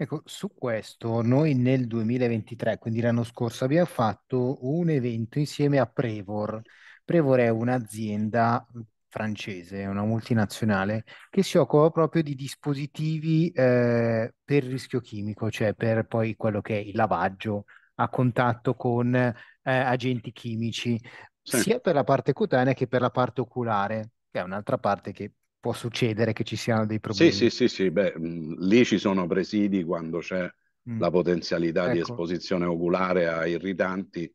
Ecco, su questo noi nel 2023, quindi l'anno scorso, abbiamo fatto un evento insieme a Prevor. Prevor è un'azienda francese, una multinazionale, che si occupa proprio di dispositivi eh, per rischio chimico, cioè per poi quello che è il lavaggio a contatto con eh, agenti chimici, sia per la parte cutanea che per la parte oculare, che è un'altra parte che può succedere che ci siano dei problemi. Sì, sì, sì, sì. Beh, lì ci sono presidi quando c'è mm. la potenzialità ecco. di esposizione oculare a irritanti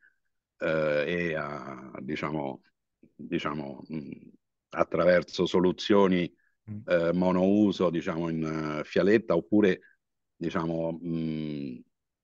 eh, e a, diciamo, diciamo mh, attraverso soluzioni mm. eh, monouso, diciamo in uh, fialetta, oppure diciamo mh,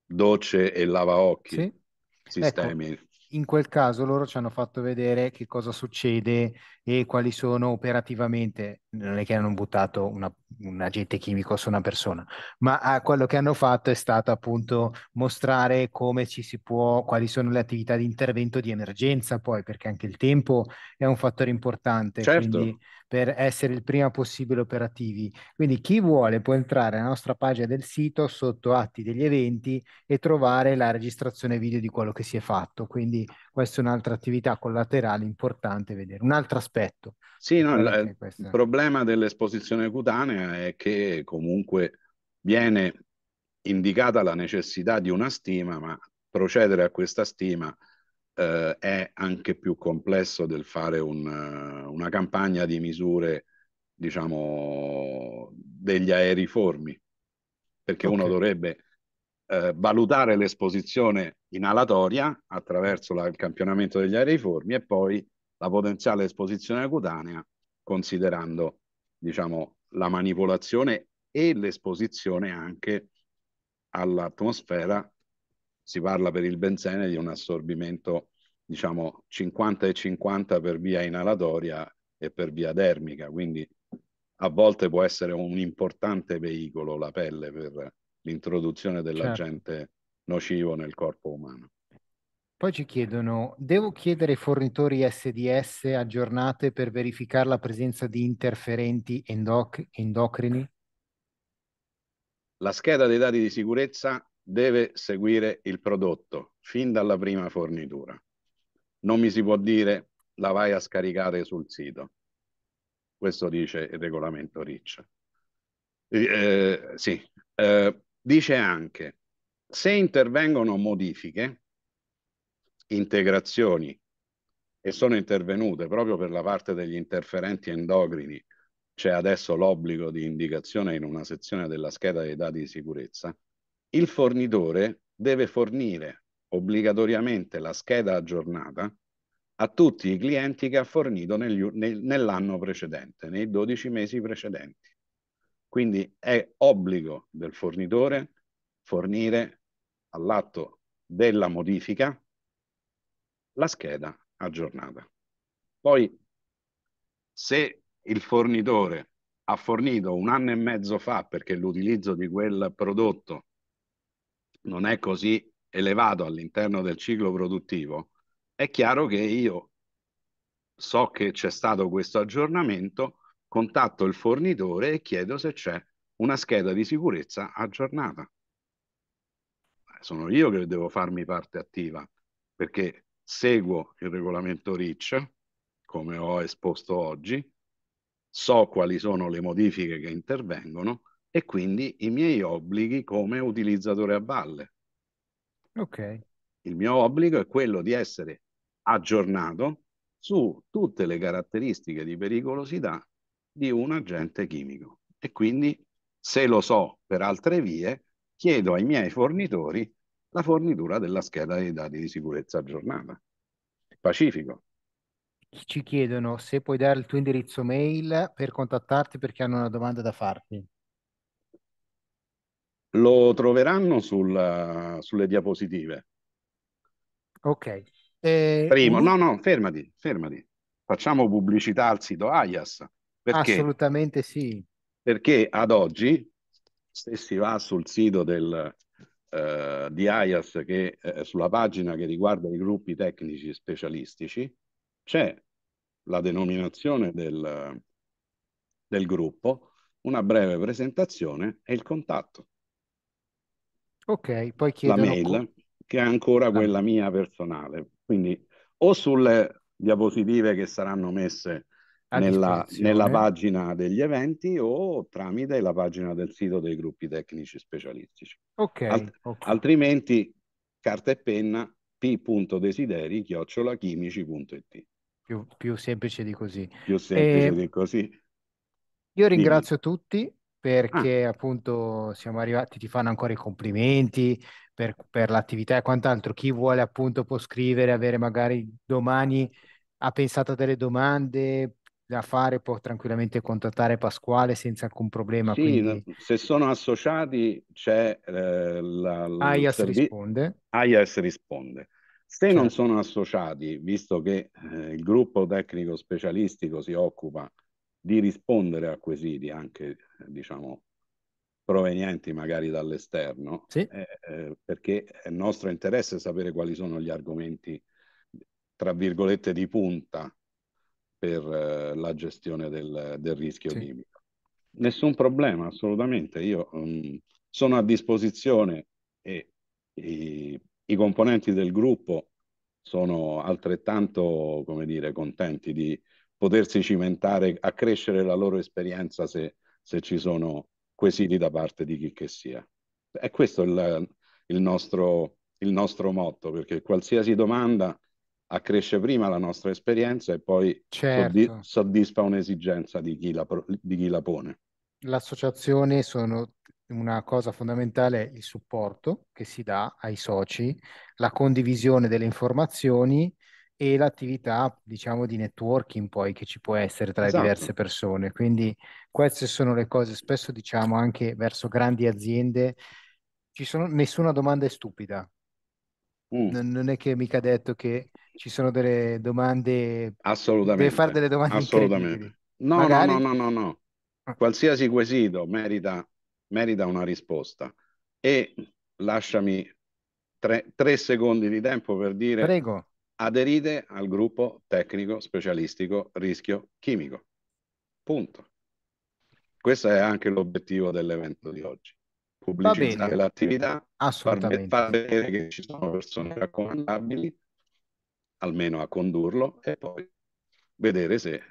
docce e lavaocchi, sì. Ecco. sistemi. Ecco in quel caso loro ci hanno fatto vedere che cosa succede e quali sono operativamente, non è che hanno buttato una, un agente chimico su una persona, ma ah, quello che hanno fatto è stato appunto mostrare come ci si può, quali sono le attività di intervento di emergenza poi, perché anche il tempo è un fattore importante. Certo. Quindi per essere il prima possibile operativi. Quindi chi vuole può entrare alla nostra pagina del sito sotto atti degli eventi e trovare la registrazione video di quello che si è fatto. Quindi questa è un'altra attività collaterale importante vedere, un altro aspetto. Sì, no, la, il problema dell'esposizione cutanea è che comunque viene indicata la necessità di una stima, ma procedere a questa stima eh, è anche più complesso del fare un, eh, una campagna di misure, diciamo, degli aeriformi, perché okay. uno dovrebbe eh, valutare l'esposizione inalatoria attraverso la, il campionamento degli aeriformi e poi la potenziale esposizione cutanea considerando diciamo, la manipolazione e l'esposizione anche all'atmosfera si parla per il benzene di un assorbimento diciamo 50 e 50 per via inalatoria e per via dermica, quindi a volte può essere un importante veicolo la pelle per l'introduzione dell'agente certo. nocivo nel corpo umano. Poi ci chiedono, devo chiedere ai fornitori SDS aggiornate per verificare la presenza di interferenti endoc- endocrini? La scheda dei dati di sicurezza deve seguire il prodotto fin dalla prima fornitura. Non mi si può dire la vai a scaricare sul sito. Questo dice il regolamento RIC. Eh, eh, sì. eh, dice anche se intervengono modifiche, integrazioni e sono intervenute proprio per la parte degli interferenti endocrini, c'è adesso l'obbligo di indicazione in una sezione della scheda dei dati di sicurezza, il fornitore deve fornire obbligatoriamente la scheda aggiornata a tutti i clienti che ha fornito nell'anno precedente, nei 12 mesi precedenti. Quindi è obbligo del fornitore fornire all'atto della modifica la scheda aggiornata. Poi, se il fornitore ha fornito un anno e mezzo fa, perché l'utilizzo di quel prodotto non è così elevato all'interno del ciclo produttivo, è chiaro che io so che c'è stato questo aggiornamento, contatto il fornitore e chiedo se c'è una scheda di sicurezza aggiornata. Sono io che devo farmi parte attiva perché seguo il regolamento RIC, come ho esposto oggi, so quali sono le modifiche che intervengono e quindi i miei obblighi come utilizzatore a valle. Ok. Il mio obbligo è quello di essere aggiornato su tutte le caratteristiche di pericolosità di un agente chimico e quindi se lo so per altre vie chiedo ai miei fornitori la fornitura della scheda dei dati di sicurezza aggiornata. Pacifico. Ci chiedono se puoi dare il tuo indirizzo mail per contattarti perché hanno una domanda da farti. Lo troveranno sul, eh, sulle diapositive. Ok. Eh, Primo, no, no, fermati, fermati. Facciamo pubblicità al sito AIAS. Perché? Assolutamente sì. Perché ad oggi, se si va sul sito del, eh, di AIAS, che, eh, sulla pagina che riguarda i gruppi tecnici specialistici, c'è la denominazione del, del gruppo, una breve presentazione e il contatto. Ok, poi chiedo La mail, che è ancora ah. quella mia personale. Quindi o sulle diapositive che saranno messe nella, nella, pagina degli eventi o tramite la pagina del sito dei gruppi tecnici specialistici. Ok. Alt- okay. Altrimenti carta e penna p.desideri chiocciolachimici.it più, più semplice di così. Più semplice eh, di così. Io ringrazio Dimmi. tutti Ah. perché ah. appunto siamo arrivati, ti fanno ancora i complimenti per, per, l'attività e quant'altro. Chi vuole appunto può scrivere, avere magari domani, ha pensato a delle domande da fare, può tranquillamente contattare Pasquale senza alcun problema. Sì, quindi... se sono associati c'è eh, la, la AIAS servi... risponde. AIAS risponde. Se certo. non sono associati, visto che eh, il gruppo tecnico specialistico si occupa di rispondere a quesiti anche diciamo, provenienti magari dall'esterno, sì. Eh, eh, perché è nostro interesse sapere quali sono gli argomenti, tra virgolette, di punta per eh, la gestione del, del rischio sì. chimico. Nessun problema, assolutamente. Io mh, mm, sono a disposizione e, e i componenti del gruppo sono altrettanto, come dire, contenti di potersi cimentare, accrescere la loro esperienza se se ci sono quesiti da parte di chi che sia. E questo è il, il, nostro, il nostro motto, perché qualsiasi domanda accresce prima la nostra esperienza e poi certo. soddisfa un'esigenza di chi, la, di chi la pone. L'associazione sono una cosa fondamentale il supporto che si dà ai soci, la condivisione delle informazioni e l'attività, diciamo, di networking poi che ci può essere tra esatto. le diverse persone. Quindi queste sono le cose, spesso diciamo anche verso grandi aziende, ci sono, nessuna domanda è stupida. Mm. Non, non, è che mica detto che ci sono delle domande... Assolutamente. Deve fare delle domande Assolutamente. No, Magari... no, no, no, no, ah. Qualsiasi quesito merita, merita una risposta. E lasciami tre, tre secondi di tempo per dire... Prego. Aderite al gruppo tecnico specialistico rischio chimico. Punto. Questo è anche l'obiettivo dell'evento di oggi. Pubblicizzare l'attività, far, far vedere che ci sono persone raccomandabili, almeno a condurlo, e poi vedere se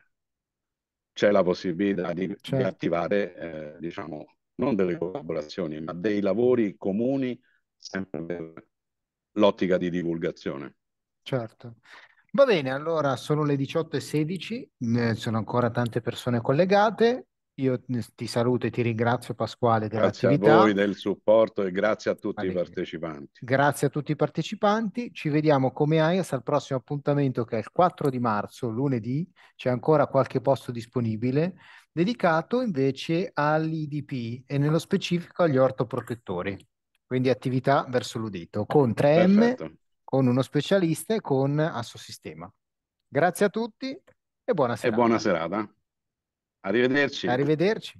c'è la possibilità di, certo. di attivare, eh, diciamo, non delle collaborazioni, ma dei lavori comuni sempre per l'ottica di divulgazione. Certo. Va bene, allora sono le 18.16, sono ancora tante persone collegate. Io ti saluto e ti ringrazio Pasquale dell'attività. Grazie a voi del supporto e grazie a tutti i partecipanti. Grazie a tutti i partecipanti. Ci vediamo come AIAS al prossimo appuntamento che è il 4 di marzo, lunedì. C'è ancora qualche posto disponibile dedicato invece all'IDP e nello specifico agli ortoprotettori, quindi attività verso l'udito, con 3M, Perfetto. con uno specialista e con Assosistema. Grazie a tutti e buona E buona serata. Arrivederci. Arrivederci.